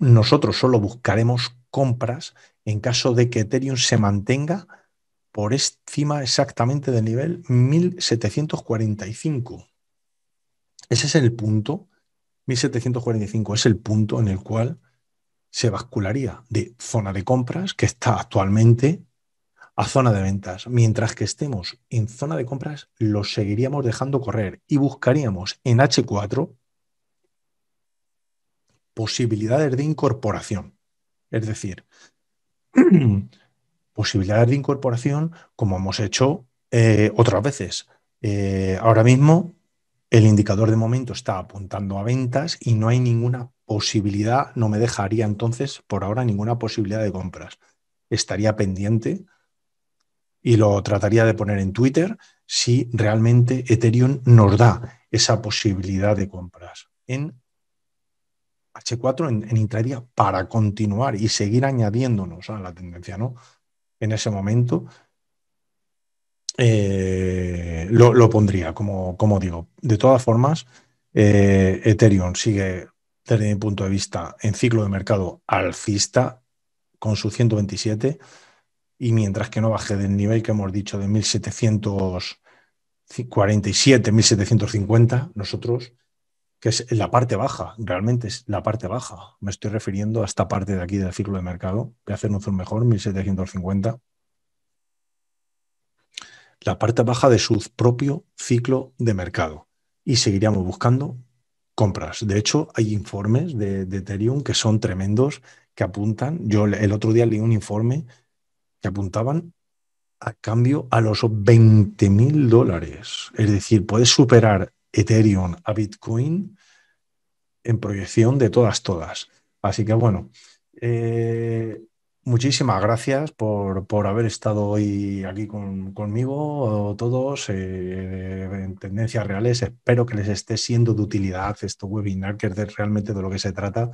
nosotros solo buscaremos compras en caso de que Ethereum se mantenga por encima exactamente del nivel 1745. Ese es el punto, 1745 es el punto en el cual se bascularía de zona de compras, que está actualmente, a zona de ventas. Mientras que estemos en zona de compras, lo seguiríamos dejando correr y buscaríamos en H4 posibilidades de incorporación. Es decir, (clears throat) posibilidades de incorporación como hemos hecho eh, otras veces. Eh, ahora mismo el indicador de momento está apuntando a ventas y no hay ninguna posibilidad, no me dejaría entonces por ahora ninguna posibilidad de compras. Estaría pendiente y lo trataría de poner en Twitter si realmente Ethereum nos da esa posibilidad de compras en H4 en, en para continuar y seguir añadiéndonos a la tendencia, ¿no? En ese momento eh, lo, pondría, como, digo. De todas formas, eh, Ethereum sigue desde mi punto de vista, en ciclo de mercado alcista con su 127 y mientras que no baje del nivel que hemos dicho de 1747, 1750, nosotros, que es la parte baja, realmente es la parte baja. Me estoy refiriendo a esta parte de aquí del ciclo de mercado. Voy a hacer un zoom mejor, 1750. La parte baja de su propio ciclo de mercado. Y seguiríamos buscando compras. De hecho, hay informes de, Ethereum que son tremendos, que apuntan. Yo el otro día leí un informe que apuntaban a cambio a los 20 mil dólares. Es decir, puedes superar Ethereum a Bitcoin en proyección de todas, todas. Así que bueno, eh, Muchísimas gracias por, por, haber estado hoy aquí conmigo, todos, eh, en Tendencias Reales. Espero que les esté siendo de utilidad este webinar, que es realmente de lo que se trata.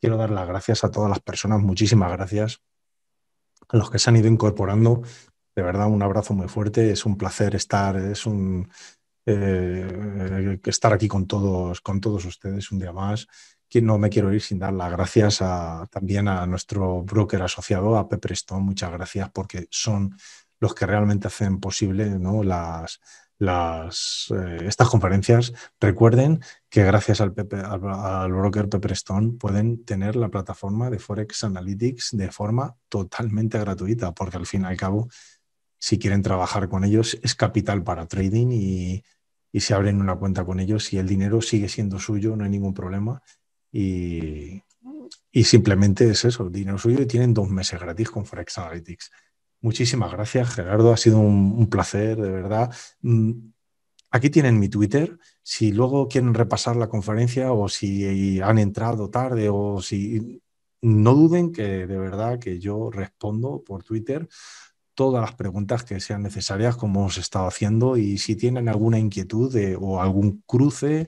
Quiero dar las gracias a todas las personas, muchísimas gracias a los que se han ido incorporando. De verdad, un abrazo muy fuerte. Es un placer estar, es un eh, estar aquí con todos, con todos ustedes un día más no me quiero ir sin dar las gracias a, también a nuestro broker asociado, a Pepperstone, Muchas gracias porque son los que realmente hacen posible ¿no? las, eh, estas conferencias. Recuerden que gracias al, broker PepperStone pueden tener la plataforma de Forex Analytics de forma totalmente gratuita, porque al fin y al cabo, si quieren trabajar con ellos, es capital para trading y, y se abren una cuenta con ellos y el dinero sigue siendo suyo, no hay ningún problema. Y, simplemente es eso, dinero suyo y tienen dos meses gratis con Forex Analytics. Muchísimas gracias, Gerardo. Ha sido un, placer, de verdad. Mm, aquí tienen mi Twitter. Si luego quieren repasar la conferencia o si han entrado tarde o si... No duden que de verdad que yo respondo por Twitter todas las preguntas que sean necesarias como he estado haciendo y si tienen alguna inquietud o algún cruce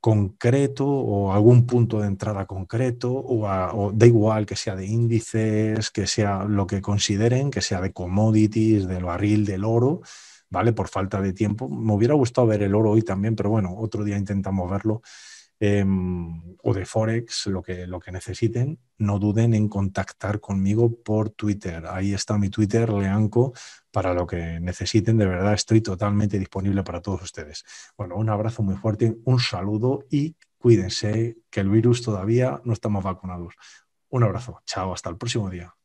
concreto o algún punto de entrada concreto o, da igual que sea de índices, que sea lo que consideren, que sea de commodities, del barril, del oro, ¿vale? Por falta de tiempo. Me hubiera gustado ver el oro hoy también, pero bueno, otro día intentamos verlo. Em, o de Forex, lo que, lo que necesiten, no duden en contactar conmigo por Twitter. Ahí está mi Twitter, Leanco para lo que necesiten. De verdad, estoy totalmente disponible para todos ustedes. Bueno, un abrazo muy fuerte, un saludo y cuídense, que el virus todavía no estamos vacunados. Un abrazo, chao, hasta el próximo día.